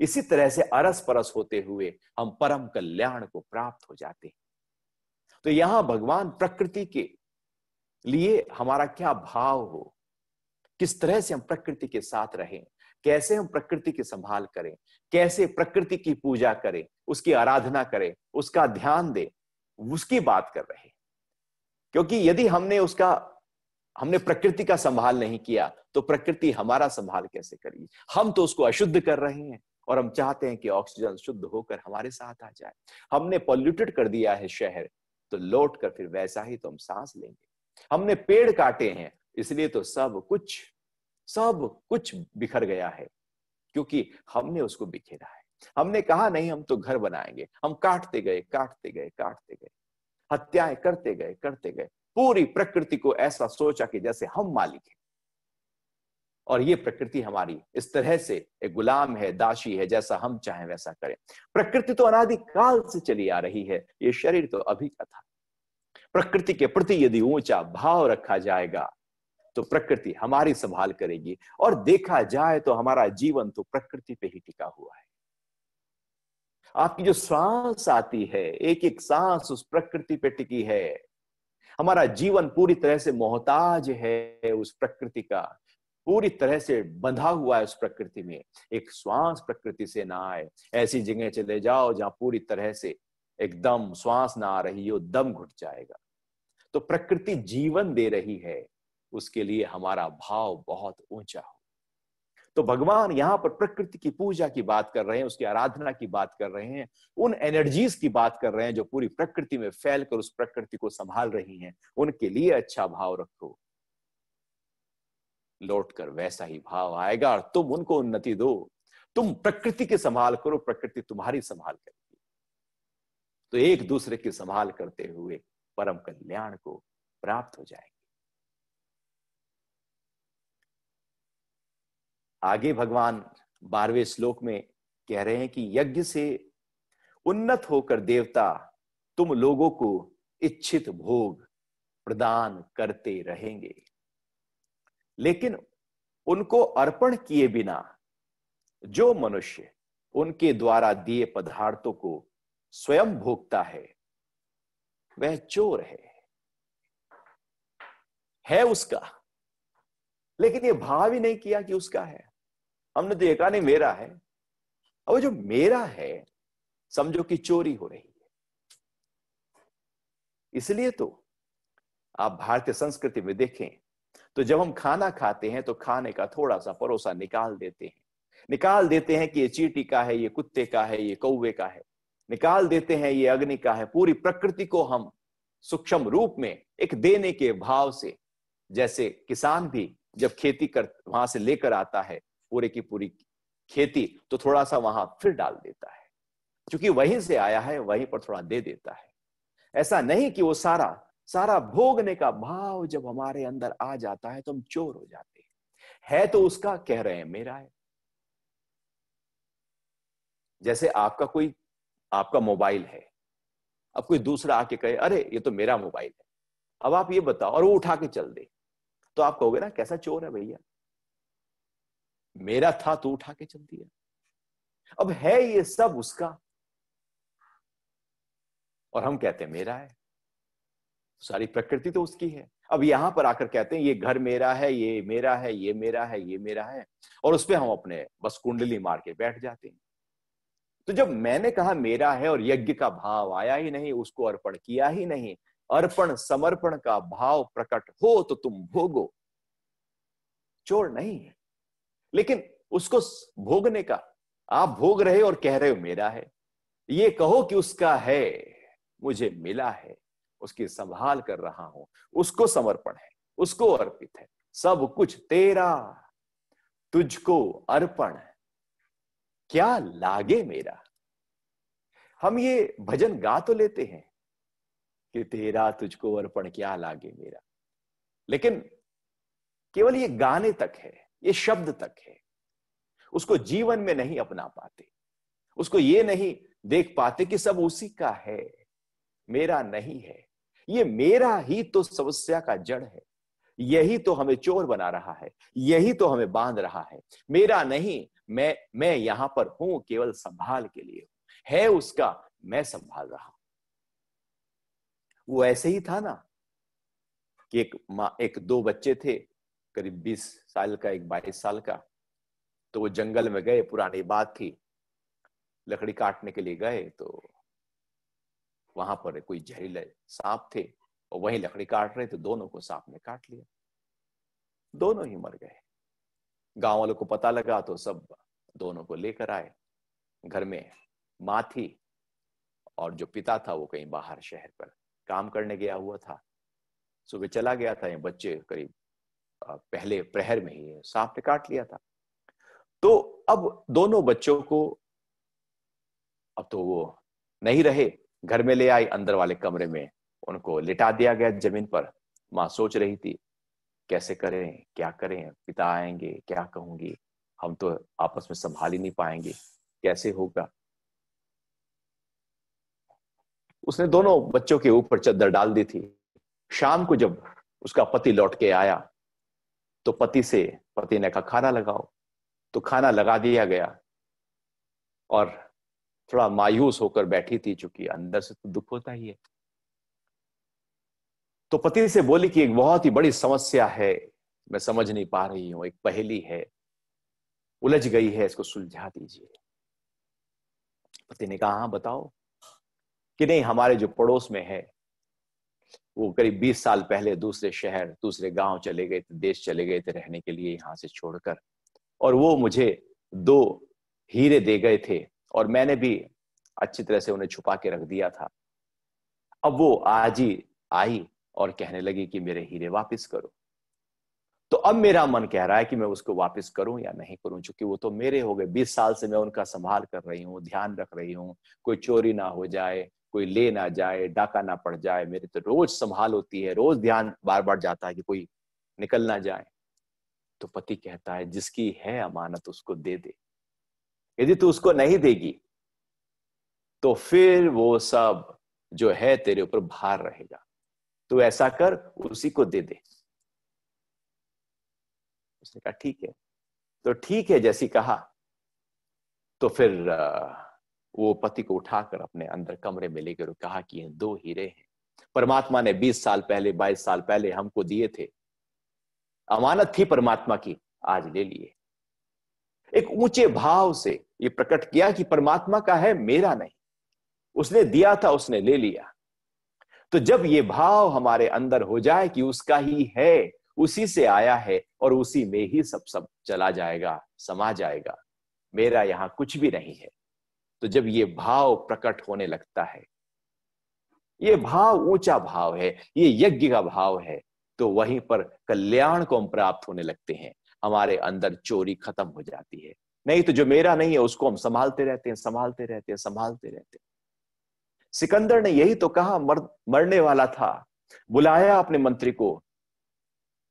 इसी तरह से अरस परस होते हुए हम परम कल्याण को प्राप्त हो जाते हैं तो यहां भगवान प्रकृति के लिए हमारा क्या भाव हो किस तरह से हम प्रकृति के साथ रहें कैसे हम प्रकृति की संभाल करें कैसे प्रकृति की पूजा करें उसकी आराधना करें उसका ध्यान दें उसकी बात कर रहे क्योंकि यदि हमने उसका हमने प्रकृति का संभाल नहीं किया तो प्रकृति हमारा संभाल कैसे करेगी हम तो उसको अशुद्ध कर रहे हैं और हम चाहते हैं कि ऑक्सीजन शुद्ध होकर हमारे साथ आ जाए हमने पॉल्यूटेड कर दिया है शहर तो लौट कर फिर वैसा ही तो हम सांस लेंगे हमने पेड़ काटे हैं इसलिए तो सब कुछ सब कुछ बिखर गया है क्योंकि हमने उसको बिखेरा है हमने कहा नहीं हम तो घर बनाएंगे हम काटते गए काटते गए काटते गए हत्याएं करते गए करते गए पूरी प्रकृति को ऐसा सोचा कि जैसे हम मालिक हैं और ये प्रकृति हमारी इस तरह से एक गुलाम है दासी है जैसा हम चाहें वैसा करें प्रकृति तो अनादिकाल से चली आ रही है ये शरीर तो अभी का था प्रकृति के प्रति यदि ऊंचा भाव रखा जाएगा तो प्रकृति हमारी संभाल करेगी और देखा जाए तो हमारा जीवन तो प्रकृति पे ही टिका हुआ है आपकी जो सांस आती है एक एक सांस उस प्रकृति पे टिकी है हमारा जीवन पूरी तरह से मोहताज है उस प्रकृति का पूरी तरह से बंधा हुआ है उस प्रकृति में एक श्वास प्रकृति से ना आए ऐसी जगह चले जाओ जहां पूरी तरह से एकदम श्वास ना आ रही हो दम घुट जाएगा तो प्रकृति जीवन दे रही है उसके लिए हमारा भाव बहुत ऊंचा हो तो भगवान यहाँ पर प्रकृति की पूजा की बात कर रहे हैं उसकी आराधना की बात कर रहे हैं उन एनर्जीज की बात कर रहे हैं जो पूरी प्रकृति में फैलकर उस प्रकृति को संभाल रही हैं उनके लिए अच्छा भाव रखो लौटकर वैसा ही भाव आएगा और तुम उनको उन्नति दो तुम प्रकृति की संभाल करो प्रकृति तुम्हारी संभाल करेगी तो एक दूसरे की संभाल करते हुए परम कल्याण को प्राप्त हो जाएंगे आगे भगवान बारहवें श्लोक में कह रहे हैं कि यज्ञ से उन्नत होकर देवता तुम लोगों को इच्छित भोग प्रदान करते रहेंगे लेकिन उनको अर्पण किए बिना जो मनुष्य उनके द्वारा दिए पदार्थों को स्वयं भोगता है वह चोर है है उसका लेकिन यह भाव ही नहीं किया कि उसका है हमने तो देखा नहीं मेरा है अब जो मेरा है समझो कि चोरी हो रही है इसलिए तो आप भारतीय संस्कृति में देखें तो जब हम खाना खाते हैं तो खाने का थोड़ा सा परोसा निकाल देते हैं निकाल देते हैं कि ये चीटी का है ये कुत्ते का है ये कौवे का है निकाल देते हैं ये अग्नि का है पूरी प्रकृति को हम सूक्ष्म रूप में एक देने के भाव से जैसे किसान भी जब खेती कर वहां से लेकर आता है पूरे की पूरी खेती तो थोड़ा सा वहां फिर डाल देता है क्योंकि वहीं से आया है वहीं पर थोड़ा दे देता है ऐसा नहीं कि वो सारा सारा भोगने का भाव जब हमारे अंदर आ जाता है तो हम चोर हो जाते हैं है तो उसका कह रहे हैं मेरा है जैसे आपका कोई आपका मोबाइल है अब कोई दूसरा आके कहे अरे ये तो मेरा मोबाइल है अब आप ये बताओ और वो उठा के चल दे तो आप कहोगे ना कैसा चोर है भैया मेरा था तो उठा के चल दिया अब है ये सब उसका और हम कहते हैं मेरा है सारी प्रकृति तो उसकी है अब यहां पर आकर कहते हैं ये घर मेरा है ये मेरा है ये मेरा है ये मेरा है और उस पर हम अपने बस कुंडली मार के बैठ जाते हैं तो जब मैंने कहा मेरा है और यज्ञ का भाव आया ही नहीं उसको अर्पण किया ही नहीं अर्पण समर्पण का भाव प्रकट हो तो तुम भोगो चोर नहीं है लेकिन उसको भोगने का आप भोग रहे और कह रहे हो मेरा है ये कहो कि उसका है मुझे मिला है उसकी संभाल कर रहा हूं उसको समर्पण है उसको अर्पित है सब कुछ तेरा तुझको अर्पण है क्या लागे मेरा हम ये भजन गा तो लेते हैं कि तेरा तुझको अर्पण क्या लागे मेरा लेकिन केवल ये गाने तक है ये शब्द तक है उसको जीवन में नहीं अपना पाते उसको ये नहीं देख पाते कि सब उसी का है मेरा नहीं है ये मेरा ही तो समस्या का जड़ है यही तो हमें चोर बना रहा है यही तो हमें बांध रहा है मेरा नहीं मैं मैं यहां पर हूं केवल संभाल के लिए है उसका मैं संभाल रहा वो ऐसे ही था ना कि एक माँ एक दो बच्चे थे करीब बीस साल का एक बाईस साल का तो वो जंगल में गए पुरानी बात थी लकड़ी काटने के लिए गए तो वहां पर कोई जहरीले सांप थे और वही लकड़ी काट रहे थे दोनों को सांप ने काट लिया दोनों ही मर गए गांव वालों को पता लगा तो सब दोनों को लेकर आए घर में माँ थी और जो पिता था वो कहीं बाहर शहर पर काम करने गया हुआ था सुबह चला गया था ये बच्चे करीब पहले प्रहर में ही सांप ने काट लिया था तो अब दोनों बच्चों को अब तो वो नहीं रहे घर में ले आई अंदर वाले कमरे में उनको लिटा दिया गया जमीन पर माँ सोच रही थी कैसे करें क्या करें पिता आएंगे क्या कहूंगी हम तो आपस में संभाल ही नहीं पाएंगे कैसे होगा उसने दोनों बच्चों के ऊपर चद्दर डाल दी थी शाम को जब उसका पति लौट के आया तो पति से पति ने कहा खाना लगाओ तो खाना लगा दिया गया और थोड़ा मायूस होकर बैठी थी चूंकि अंदर से तो दुख होता ही है तो पति से बोली कि एक बहुत ही बड़ी समस्या है मैं समझ नहीं पा रही हूं एक पहेली है उलझ गई है इसको सुलझा दीजिए पति ने कहा हाँ बताओ कि नहीं हमारे जो पड़ोस में है वो करीब 20 साल पहले दूसरे शहर दूसरे गांव चले गए थे देश चले गए थे रहने के लिए यहां से छोड़कर और वो मुझे दो हीरे दे गए थे और मैंने भी अच्छी तरह से उन्हें छुपा के रख दिया था अब वो आज ही आई और कहने लगी कि मेरे हीरे वापस करो तो अब मेरा मन कह रहा है कि मैं उसको वापस करूं या नहीं करूं क्योंकि वो तो मेरे हो गए बीस साल से मैं उनका संभाल कर रही हूँ ध्यान रख रही हूँ कोई चोरी ना हो जाए कोई ले ना जाए डाका ना पड़ जाए मेरे तो रोज संभाल होती है रोज ध्यान बार बार जाता है कि कोई निकल ना जाए तो पति कहता है जिसकी है अमानत उसको दे दे यदि तू उसको नहीं देगी तो फिर वो सब जो है तेरे ऊपर भार रहेगा तो ऐसा कर उसी को दे दे उसने कहा ठीक है तो ठीक है जैसी कहा तो फिर वो पति को उठाकर अपने अंदर कमरे में लेकर कहा कि ये दो हीरे हैं परमात्मा ने 20 साल पहले 22 साल पहले हमको दिए थे अमानत थी परमात्मा की आज ले लिए एक ऊंचे भाव से ये प्रकट किया कि परमात्मा का है मेरा नहीं उसने दिया था उसने ले लिया तो जब ये भाव हमारे अंदर हो जाए कि उसका ही है उसी से आया है और उसी में ही सब सब चला जाएगा समा जाएगा मेरा यहां कुछ भी नहीं है तो जब ये भाव प्रकट होने लगता है ये भाव ऊंचा भाव है ये यज्ञ का भाव है तो वहीं पर कल्याण को हम प्राप्त होने लगते हैं हमारे अंदर चोरी खत्म हो जाती है नहीं तो जो मेरा नहीं है उसको हम संभालते रहते हैं संभालते रहते हैं संभालते रहते हैं सिकंदर ने यही तो कहा मर, मरने वाला था बुलाया अपने मंत्री को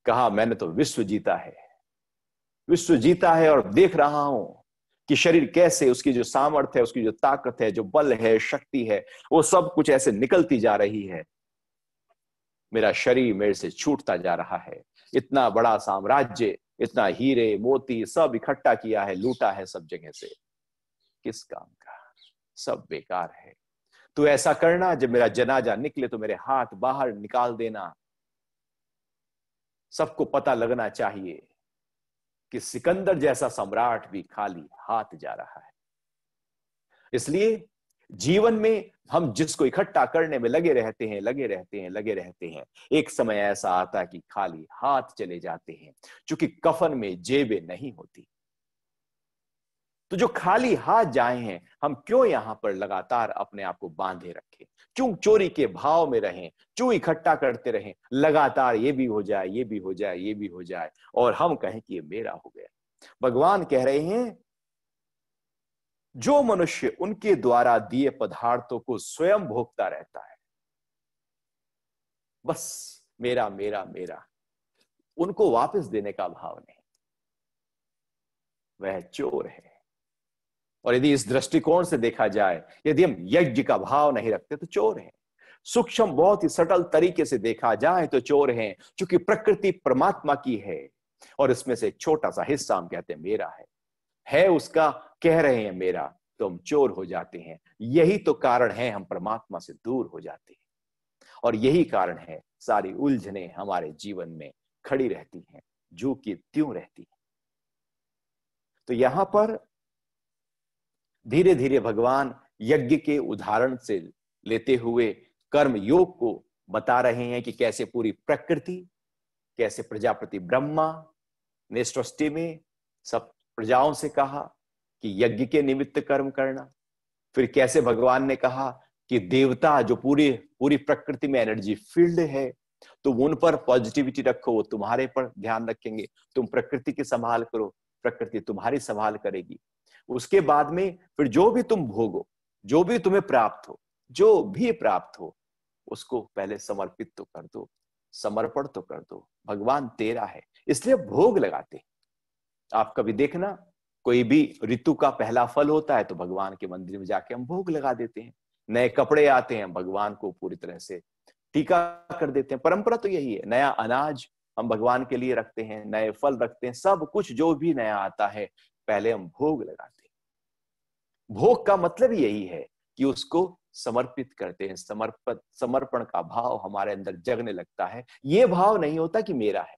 कहा मैंने तो विश्व जीता है विश्व जीता है और देख रहा हूं कि शरीर कैसे उसकी जो सामर्थ्य है उसकी जो ताकत है जो बल है शक्ति है वो सब कुछ ऐसे निकलती जा रही है मेरा शरीर मेरे से छूटता जा रहा है इतना बड़ा साम्राज्य इतना हीरे मोती सब इकट्ठा किया है लूटा है सब जगह से किस काम का सब बेकार है तू ऐसा करना जब मेरा जनाजा निकले तो मेरे हाथ बाहर निकाल देना सबको पता लगना चाहिए कि सिकंदर जैसा सम्राट भी खाली हाथ जा रहा है इसलिए जीवन में हम जिसको इकट्ठा करने में लगे रहते हैं लगे रहते हैं लगे रहते हैं एक समय ऐसा आता है कि खाली हाथ चले जाते हैं क्योंकि कफन में जेबें नहीं होती तो जो खाली हाथ जाए हैं हम क्यों यहां पर लगातार अपने आप को बांधे रखें क्यों चोरी के भाव में रहें क्यों इकट्ठा करते रहें लगातार ये भी हो जाए ये भी हो जाए ये भी हो जाए और हम कहें कि ये मेरा हो गया भगवान कह रहे हैं जो मनुष्य उनके द्वारा दिए पदार्थों को स्वयं भोगता रहता है बस मेरा मेरा मेरा उनको वापस देने का भाव नहीं वह चोर है और यदि इस दृष्टिकोण से देखा जाए यदि हम यज्ञ का भाव नहीं रखते तो चोर है सूक्ष्म बहुत ही सटल तरीके से देखा जाए तो चोर है क्योंकि प्रकृति परमात्मा की है और इसमें से छोटा सा हिस्सा हम कहते हैं मेरा है है उसका कह रहे हैं मेरा तो हम चोर हो जाते हैं यही तो कारण है हम परमात्मा से दूर हो जाते हैं और यही कारण है सारी उलझने हमारे जीवन में खड़ी रहती हैं जो कि त्यों रहती है तो यहां पर धीरे धीरे भगवान यज्ञ के उदाहरण से लेते हुए कर्म योग को बता रहे हैं कि कैसे पूरी प्रकृति कैसे प्रजापति ब्रह्मा नेष्टोष्टी में सब प्रजाओं से कहा कि यज्ञ के निमित्त कर्म करना फिर कैसे भगवान ने कहा कि देवता जो पूरी पूरी प्रकृति में एनर्जी फील्ड है तो उन पर पॉजिटिविटी रखो वो तुम्हारे पर ध्यान रखेंगे तुम प्रकृति की संभाल करो प्रकृति तुम्हारी संभाल करेगी उसके बाद में फिर जो भी तुम भोगो जो भी तुम्हें प्राप्त हो जो भी प्राप्त हो उसको पहले समर्पित तो कर दो समर्पण तो कर दो भगवान तेरा है इसलिए भोग लगाते आप कभी देखना कोई भी ऋतु का पहला फल होता है तो भगवान के मंदिर में जाके हम भोग लगा देते हैं नए कपड़े आते हैं भगवान को पूरी तरह से टीका कर देते हैं परंपरा तो यही है नया अनाज हम भगवान के लिए रखते हैं नए फल रखते हैं सब कुछ जो भी नया आता है पहले हम भोग लगाते हैं भोग का मतलब यही है कि उसको समर्पित करते हैं समर्पित समर्पण का भाव हमारे अंदर जगने लगता है ये भाव नहीं होता कि मेरा है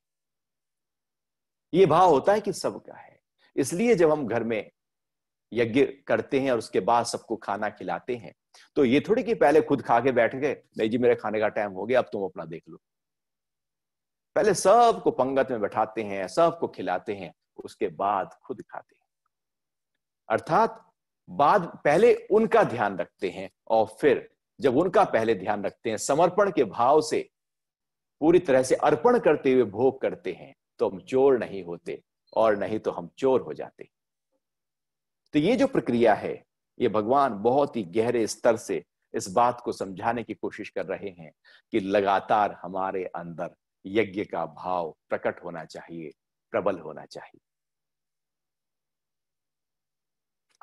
ये भाव होता है कि सबका है इसलिए जब हम घर में यज्ञ करते हैं और उसके बाद सबको खाना खिलाते हैं तो ये थोड़ी कि पहले खुद खा के बैठ गए नहीं जी मेरे खाने का टाइम हो गया अब तुम अपना देख लो पहले सबको पंगत में बैठाते हैं सबको खिलाते हैं उसके बाद खुद खाते हैं अर्थात बाद पहले उनका ध्यान रखते हैं और फिर जब उनका पहले ध्यान रखते हैं समर्पण के भाव से पूरी तरह से अर्पण करते हुए भोग करते हैं तो हम चोर नहीं होते और नहीं तो हम चोर हो जाते तो ये जो प्रक्रिया है ये भगवान बहुत ही गहरे स्तर से इस बात को समझाने की कोशिश कर रहे हैं कि लगातार हमारे अंदर यज्ञ का भाव प्रकट होना चाहिए प्रबल होना चाहिए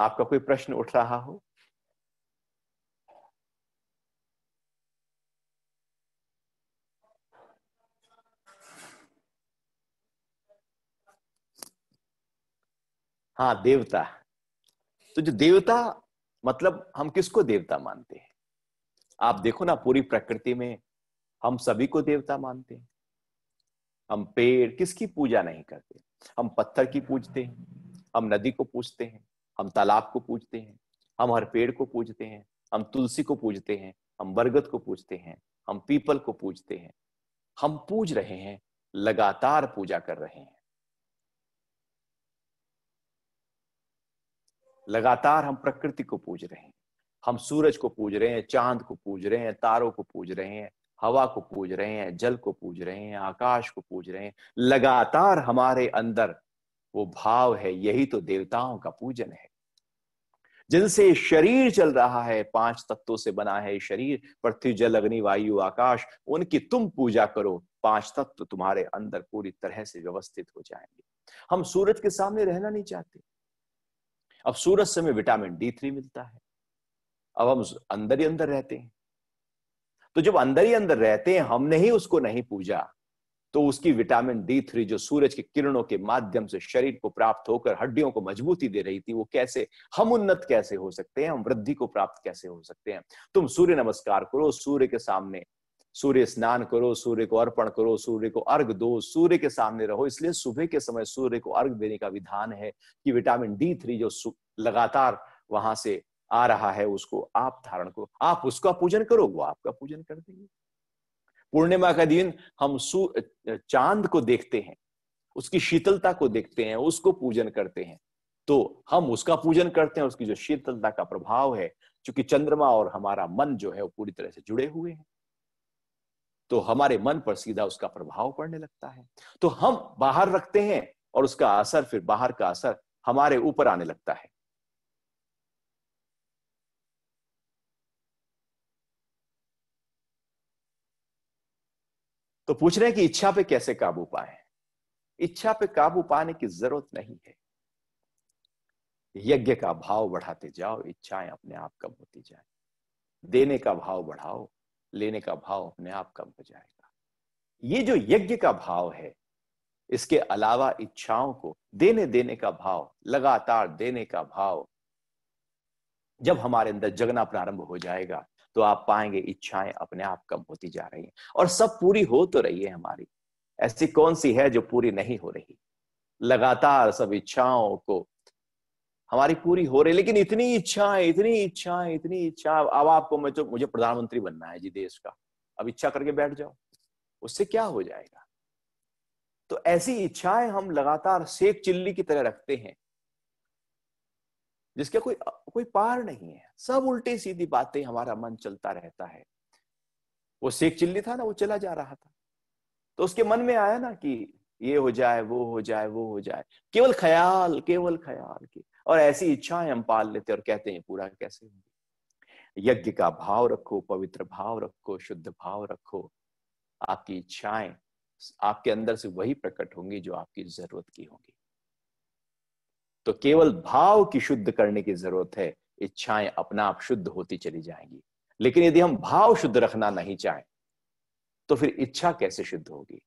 आपका कोई प्रश्न उठ रहा हो हाँ देवता तो जो देवता मतलब हम किसको देवता मानते हैं आप देखो ना पूरी प्रकृति में हम सभी को देवता मानते हैं हम पेड़ किसकी पूजा नहीं करते हम पत्थर की पूजते हैं हम नदी को पूजते हैं हम तालाब को पूजते हैं हम हर पेड़ को पूजते हैं हम तुलसी को पूजते हैं हम बरगद को पूजते हैं हम पीपल को पूजते हैं हम पूज रहे हैं लगातार पूजा कर रहे हैं लगातार हम प्रकृति को पूज रहे हैं हम सूरज को पूज रहे हैं चांद को पूज रहे हैं तारों को पूज रहे हैं हवा को पूज रहे हैं जल को पूज रहे हैं आकाश को पूज रहे हैं लगातार हमारे अंदर वो भाव है यही तो देवताओं का पूजन है जिनसे शरीर चल रहा है पांच तत्वों से बना है शरीर पृथ्वी जल अग्नि वायु आकाश उनकी तुम पूजा करो पांच तत्व तुम्हारे अंदर पूरी तरह से व्यवस्थित हो जाएंगे हम सूरज के सामने रहना नहीं चाहते अब सूरज से हमें विटामिन डी थ्री मिलता है अब हम अंदर ही अंदर रहते हैं तो जब अंदर ही अंदर रहते हैं हमने ही उसको नहीं पूजा तो उसकी विटामिन डी थ्री जो सूरज की किरणों के माध्यम से शरीर को प्राप्त होकर हड्डियों को मजबूती दे रही थी वो कैसे हम उन्नत कैसे हो सकते हैं हम वृद्धि को प्राप्त कैसे हो सकते हैं तुम सूर्य नमस्कार करो सूर्य के सामने सूर्य स्नान करो सूर्य को अर्पण करो सूर्य को अर्घ दो सूर्य के सामने रहो इसलिए सुबह के समय सूर्य को अर्घ देने का विधान है कि विटामिन डी थ्री जो लगातार वहां से आ रहा है उसको आप धारण करो आप उसका पूजन करो वो आपका पूजन कर देंगे पूर्णिमा का दिन हम चांद को देखते हैं उसकी शीतलता को देखते हैं उसको पूजन करते हैं तो हम उसका पूजन करते हैं उसकी जो शीतलता का प्रभाव है क्योंकि चंद्रमा और हमारा मन जो है वो पूरी तरह से जुड़े हुए हैं तो हमारे मन पर सीधा उसका प्रभाव पड़ने लगता है तो हम बाहर रखते हैं और उसका असर फिर बाहर का असर हमारे ऊपर आने लगता है तो पूछ रहे हैं कि इच्छा पे कैसे काबू पाए इच्छा पे काबू पाने की जरूरत नहीं है यज्ञ का भाव बढ़ाते जाओ इच्छाएं अपने आप कम होती जाए देने का भाव बढ़ाओ लेने का भाव अपने आप कम हो जाएगा ये जो यज्ञ का भाव है इसके अलावा इच्छाओं को देने देने का भाव लगातार देने का भाव जब हमारे अंदर जगना प्रारंभ हो जाएगा तो आप पाएंगे इच्छाएं अपने आप कम होती जा रही हैं और सब पूरी हो तो रही है हमारी ऐसी कौन सी है जो पूरी नहीं हो रही लगातार सब इच्छाओं को हमारी पूरी हो रही लेकिन इतनी इच्छा है इतनी इच्छा है इतनी इच्छा अब आपको मैं तो मुझे प्रधानमंत्री बनना है जी देश का अब इच्छा करके बैठ जाओ उससे क्या हो जाएगा तो ऐसी इच्छाएं हम लगातार सेक चिल्ली की तरह रखते हैं जिसका कोई कोई पार नहीं है सब उल्टी सीधी बातें हमारा मन चलता रहता है वो सेक चिल्ली था ना वो चला जा रहा था तो उसके मन में आया ना कि ये हो जाए वो हो जाए वो हो जाए केवल ख्याल केवल ख्याल के और ऐसी इच्छाएं हम पाल लेते और कहते हैं पूरा कैसे यज्ञ का भाव रखो पवित्र भाव रखो शुद्ध भाव रखो आपकी इच्छाएं आपके अंदर से वही प्रकट होंगी जो आपकी जरूरत की होंगी तो केवल भाव की शुद्ध करने की जरूरत है इच्छाएं अपना आप शुद्ध होती चली जाएंगी लेकिन यदि हम भाव शुद्ध रखना नहीं चाहें तो फिर इच्छा कैसे शुद्ध होगी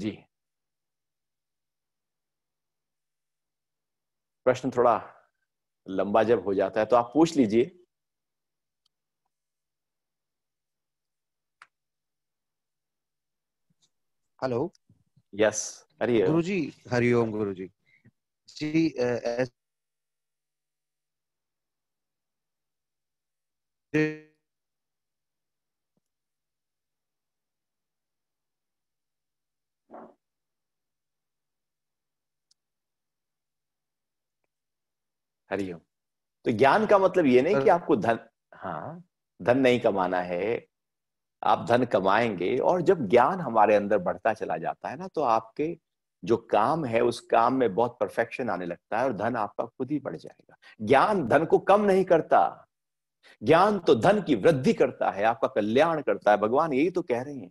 जी प्रश्न थोड़ा लंबा जब हो जाता है तो आप पूछ लीजिए हेलो यस हरि गुरु जी हरिओम गुरु जी जी एस हरिओम तो ज्ञान का मतलब ये नहीं कि आपको धन हाँ धन नहीं कमाना है आप धन कमाएंगे और जब ज्ञान हमारे अंदर बढ़ता चला जाता है ना तो आपके जो काम है उस काम में बहुत परफेक्शन आने लगता है और धन आपका खुद ही बढ़ जाएगा ज्ञान धन को कम नहीं करता ज्ञान तो धन की वृद्धि करता है आपका कल्याण करता है भगवान यही तो कह रहे हैं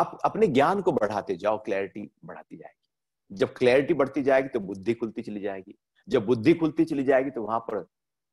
आप अपने ज्ञान को बढ़ाते जाओ क्लैरिटी बढ़ाती जाएगी जब क्लैरिटी बढ़ती जाएगी तो बुद्धि खुलती चली जाएगी जब बुद्धि खुलती चली जाएगी तो वहां पर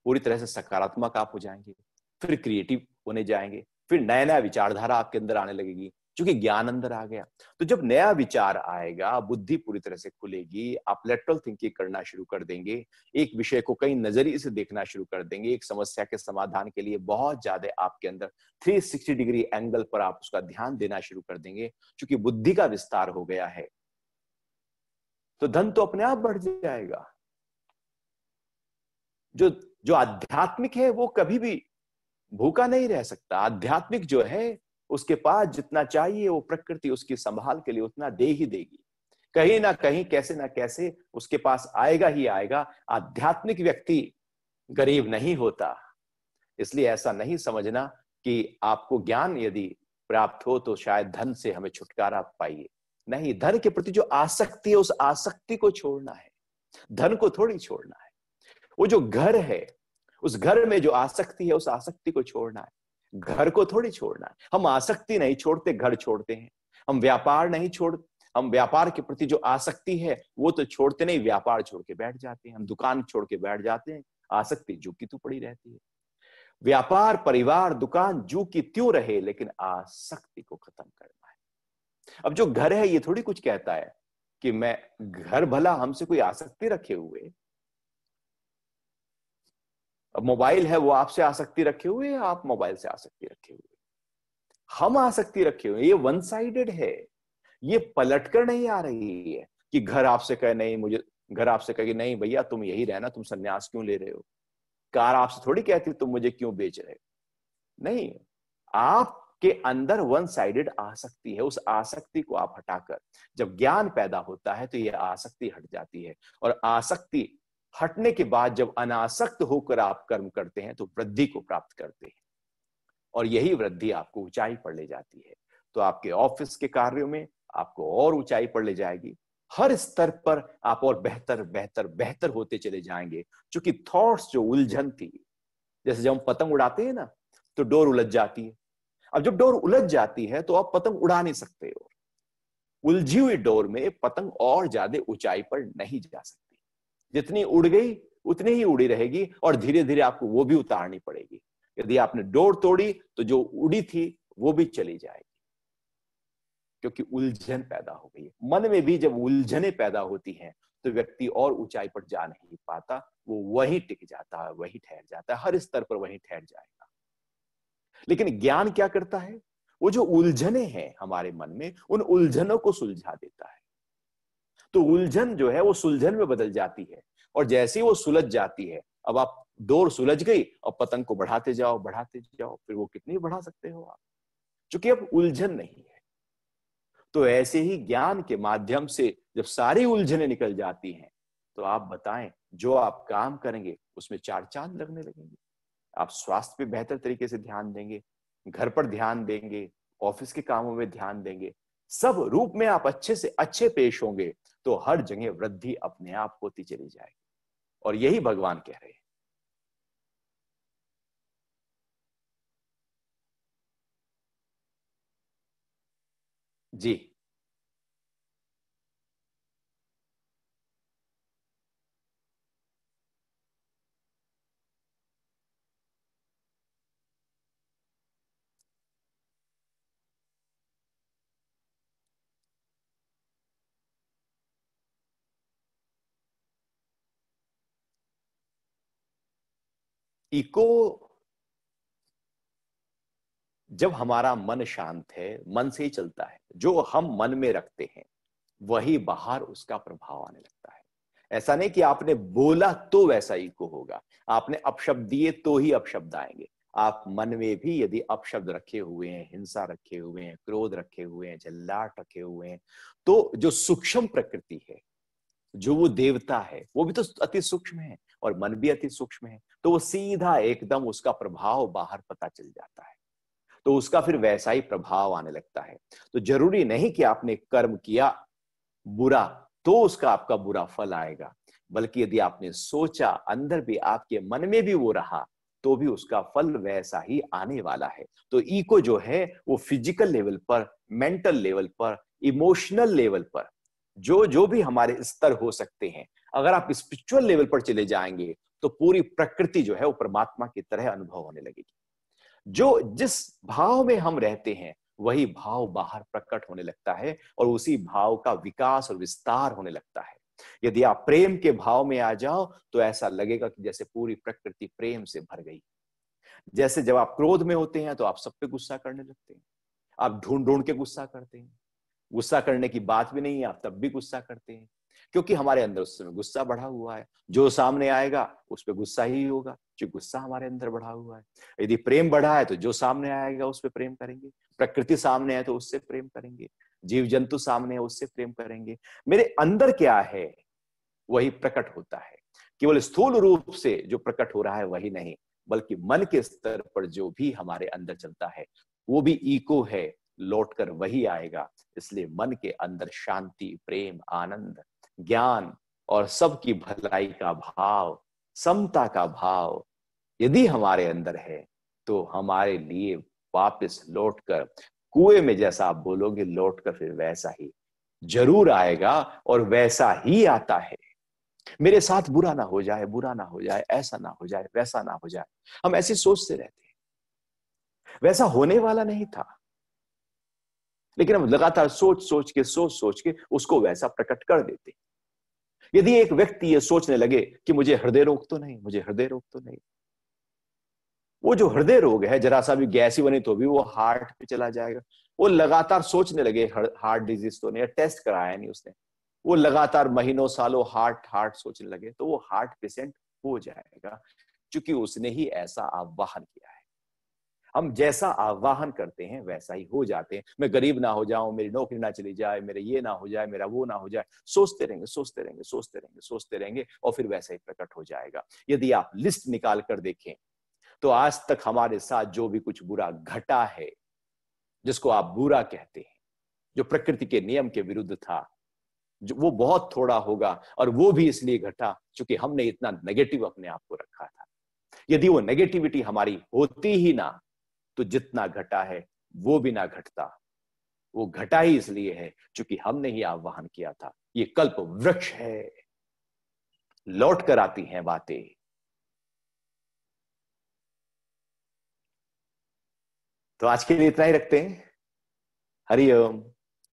पूरी तरह से सकारात्मक आप हो जाएंगे फिर क्रिएटिव होने जाएंगे फिर नया नया विचारधारा आपके अंदर आने लगेगी क्योंकि ज्ञान अंदर आ गया तो जब नया विचार आएगा बुद्धि पूरी तरह से खुलेगी आप लेटरल थिंकिंग करना शुरू कर देंगे एक विषय को कई नजरिए से देखना शुरू कर देंगे एक समस्या के समाधान के लिए बहुत ज्यादा आपके अंदर 360 डिग्री एंगल पर आप उसका ध्यान देना शुरू कर देंगे क्योंकि बुद्धि का विस्तार हो गया है तो धन तो अपने आप बढ़ जाएगा जो जो आध्यात्मिक है वो कभी भी भूखा नहीं रह सकता आध्यात्मिक जो है उसके पास जितना चाहिए वो प्रकृति उसकी संभाल के लिए उतना दे ही देगी कहीं ना कहीं कैसे ना कैसे उसके पास आएगा ही आएगा आध्यात्मिक व्यक्ति गरीब नहीं होता इसलिए ऐसा नहीं समझना कि आपको ज्ञान यदि प्राप्त हो तो शायद धन से हमें छुटकारा पाइए नहीं धन के प्रति जो आसक्ति है उस आसक्ति को छोड़ना है धन को थोड़ी छोड़ना है वो जो घर है उस घर में जो आसक्ति है उस आसक्ति को छोड़ना है घर को थोड़ी छोड़ना है हम आसक्ति नहीं छोड़ते घर छोड़ते हैं हम व्यापार नहीं छोड़ते हम व्यापार के प्रति जो आसक्ति है वो तो छोड़ते नहीं व्यापार छोड़ के बैठ जाते हैं हम दुकान छोड़ के बैठ जाते हैं आसक्ति जो की तू पड़ी रहती है व्यापार परिवार दुकान जू की त्यों रहे लेकिन आसक्ति को खत्म करना है अब जो घर है ये थोड़ी कुछ कहता है कि मैं घर भला हमसे कोई आसक्ति रखे हुए मोबाइल है वो आपसे आसक्ति रखे हुए या आप मोबाइल से आसक्ति रखे हुए हम आसक्ति रखे हुए ये वन साइडेड है ये पलटकर नहीं आ रही है कि घर आपसे कहे नहीं मुझे घर आपसे कहे नहीं भैया तुम यही रहना तुम संन्यास क्यों ले रहे हो कार आपसे थोड़ी कहती तुम मुझे क्यों बेच रहे हो नहीं आपके अंदर वन साइडेड आसक्ति है उस आसक्ति को आप हटाकर जब ज्ञान पैदा होता है तो यह आसक्ति हट जाती है और आसक्ति हटने के बाद जब अनासक्त होकर आप कर्म करते हैं तो वृद्धि को प्राप्त करते हैं और यही वृद्धि आपको ऊंचाई पर ले जाती है तो आपके ऑफिस के कार्यों में आपको और ऊंचाई पर ले जाएगी हर स्तर पर आप और बेहतर बेहतर बेहतर होते चले जाएंगे क्योंकि थॉट्स जो उलझन थी जैसे जब हम पतंग उड़ाते हैं ना तो डोर उलझ जाती है अब जब डोर उलझ जाती है तो आप पतंग उड़ा नहीं सकते हो उलझी हुई डोर में पतंग और ज्यादा ऊंचाई पर नहीं जा सकती जितनी उड़ गई उतनी ही उड़ी रहेगी और धीरे धीरे आपको वो भी उतारनी पड़ेगी यदि आपने डोर तोड़ी तो जो उड़ी थी वो भी चली जाएगी क्योंकि उलझन पैदा हो गई मन में भी जब उलझने पैदा होती हैं तो व्यक्ति और ऊंचाई पर जा नहीं पाता वो वही टिक जाता है वही ठहर जाता है हर स्तर पर वही ठहर जाएगा लेकिन ज्ञान क्या करता है वो जो उलझने हैं हमारे मन में उन उलझनों को सुलझा देता है तो उलझन जो है वो सुलझन में बदल जाती है और जैसे ही वो सुलझ जाती है अब आप डोर सुलझ गई और पतंग को बढ़ाते जाओ बढ़ाते जाओ फिर वो कितनी बढ़ा सकते हो आप चूंकि अब उलझन नहीं है तो ऐसे ही ज्ञान के माध्यम से जब सारी उलझने निकल जाती हैं तो आप बताएं जो आप काम करेंगे उसमें चार चांद लगने लगेंगे आप स्वास्थ्य पे बेहतर तरीके से ध्यान देंगे घर पर ध्यान देंगे ऑफिस के कामों में ध्यान देंगे सब रूप में आप अच्छे से अच्छे पेश होंगे तो हर जगह वृद्धि अपने आप होती चली जाएगी और यही भगवान कह रहे हैं जी इको जब हमारा मन शांत है मन से ही चलता है जो हम मन में रखते हैं वही बाहर उसका प्रभाव आने लगता है ऐसा नहीं कि आपने बोला तो वैसा इको होगा आपने अपशब्द दिए तो ही अपशब्द आएंगे आप मन में भी यदि अपशब्द रखे हुए हैं हिंसा रखे हुए हैं क्रोध रखे हुए हैं झल्लाट रखे हुए हैं तो जो सूक्ष्म प्रकृति है जो वो देवता है वो भी तो अति सूक्ष्म है और मन भी अति सूक्ष्म है तो वो सीधा एकदम उसका प्रभाव बाहर पता चल जाता है तो उसका फिर वैसा ही प्रभाव आने लगता है तो जरूरी नहीं कि आपने कर्म किया बुरा तो उसका आपका बुरा फल आएगा बल्कि यदि आपने सोचा अंदर भी आपके मन में भी वो रहा तो भी उसका फल वैसा ही आने वाला है तो ईको जो है वो फिजिकल लेवल पर मेंटल लेवल पर इमोशनल लेवल पर जो जो भी हमारे स्तर हो सकते हैं अगर आप स्पिरिचुअल लेवल पर चले जाएंगे तो पूरी प्रकृति जो है वो परमात्मा की तरह अनुभव होने लगेगी जो जिस भाव में हम रहते हैं वही भाव बाहर प्रकट होने लगता है और उसी भाव का विकास और विस्तार होने लगता है यदि आप प्रेम के भाव में आ जाओ तो ऐसा लगेगा कि जैसे पूरी प्रकृति प्रेम से भर गई जैसे जब आप क्रोध में होते हैं तो आप सब पे गुस्सा करने लगते हैं आप ढूंढ ढूंढ के गुस्सा करते हैं गुस्सा करने की बात भी नहीं है आप तब भी गुस्सा करते हैं क्योंकि हमारे अंदर उस समय गुस्सा बढ़ा हुआ है जो सामने आएगा उस पर गुस्सा ही होगा जो गुस्सा हमारे अंदर बढ़ा हुआ है यदि प्रेम बढ़ा है तो जो सामने आएगा उस पर प्रेम करेंगे प्रकृति सामने है तो उससे प्रेम करेंगे जीव जंतु सामने है उससे प्रेम करेंगे मेरे अंदर क्या है वही प्रकट होता है केवल स्थूल रूप से जो प्रकट हो रहा है वही नहीं बल्कि मन के स्तर पर जो भी हमारे अंदर चलता है वो भी इको है लौटकर वही आएगा इसलिए मन के अंदर शांति प्रेम आनंद ज्ञान और सबकी भलाई का भाव समता का भाव यदि हमारे अंदर है तो हमारे लिए वापस लौटकर कुएं में जैसा आप बोलोगे लौटकर फिर वैसा ही जरूर आएगा और वैसा ही आता है मेरे साथ बुरा ना हो जाए बुरा ना हो जाए ऐसा ना हो जाए वैसा ना हो जाए हम ऐसी सोचते रहते हैं वैसा होने वाला नहीं था लेकिन हम लगातार सोच सोच के सोच सोच के उसको वैसा प्रकट कर देते हैं यदि एक व्यक्ति ये सोचने लगे कि मुझे हृदय रोग तो नहीं मुझे हृदय रोग तो नहीं वो जो हृदय रोग है जरा सा भी गैस ही बने तो भी वो हार्ट पे चला जाएगा वो लगातार सोचने लगे हार्ट डिजीज तो नहीं टेस्ट कराया नहीं उसने वो लगातार महीनों सालों हार्ट हार्ट सोचने लगे तो वो हार्ट पेशेंट हो जाएगा क्योंकि उसने ही ऐसा आह्वान किया हम जैसा आवाहन करते हैं वैसा ही हो जाते हैं मैं गरीब ना हो जाऊं मेरी नौकरी ना चली जाए मेरे ये ना हो जाए मेरा वो ना हो जाए सोचते रहेंगे सोचते रहेंगे सोचते रहेंगे सोचते रहेंगे और फिर वैसा ही प्रकट हो जाएगा यदि आप लिस्ट निकाल कर देखें तो आज तक हमारे साथ जो भी कुछ बुरा घटा है जिसको आप बुरा कहते हैं जो प्रकृति के नियम के विरुद्ध था जो वो बहुत थोड़ा होगा और वो भी इसलिए घटा क्योंकि हमने इतना नेगेटिव अपने आप को रखा था यदि वो नेगेटिविटी हमारी होती ही ना तो जितना घटा है वो भी ना घटता वो घटा ही इसलिए है क्योंकि हमने ही आह्वान किया था ये कल्प वृक्ष है लौट कर आती हैं बातें तो आज के लिए इतना ही रखते हैं हरिओम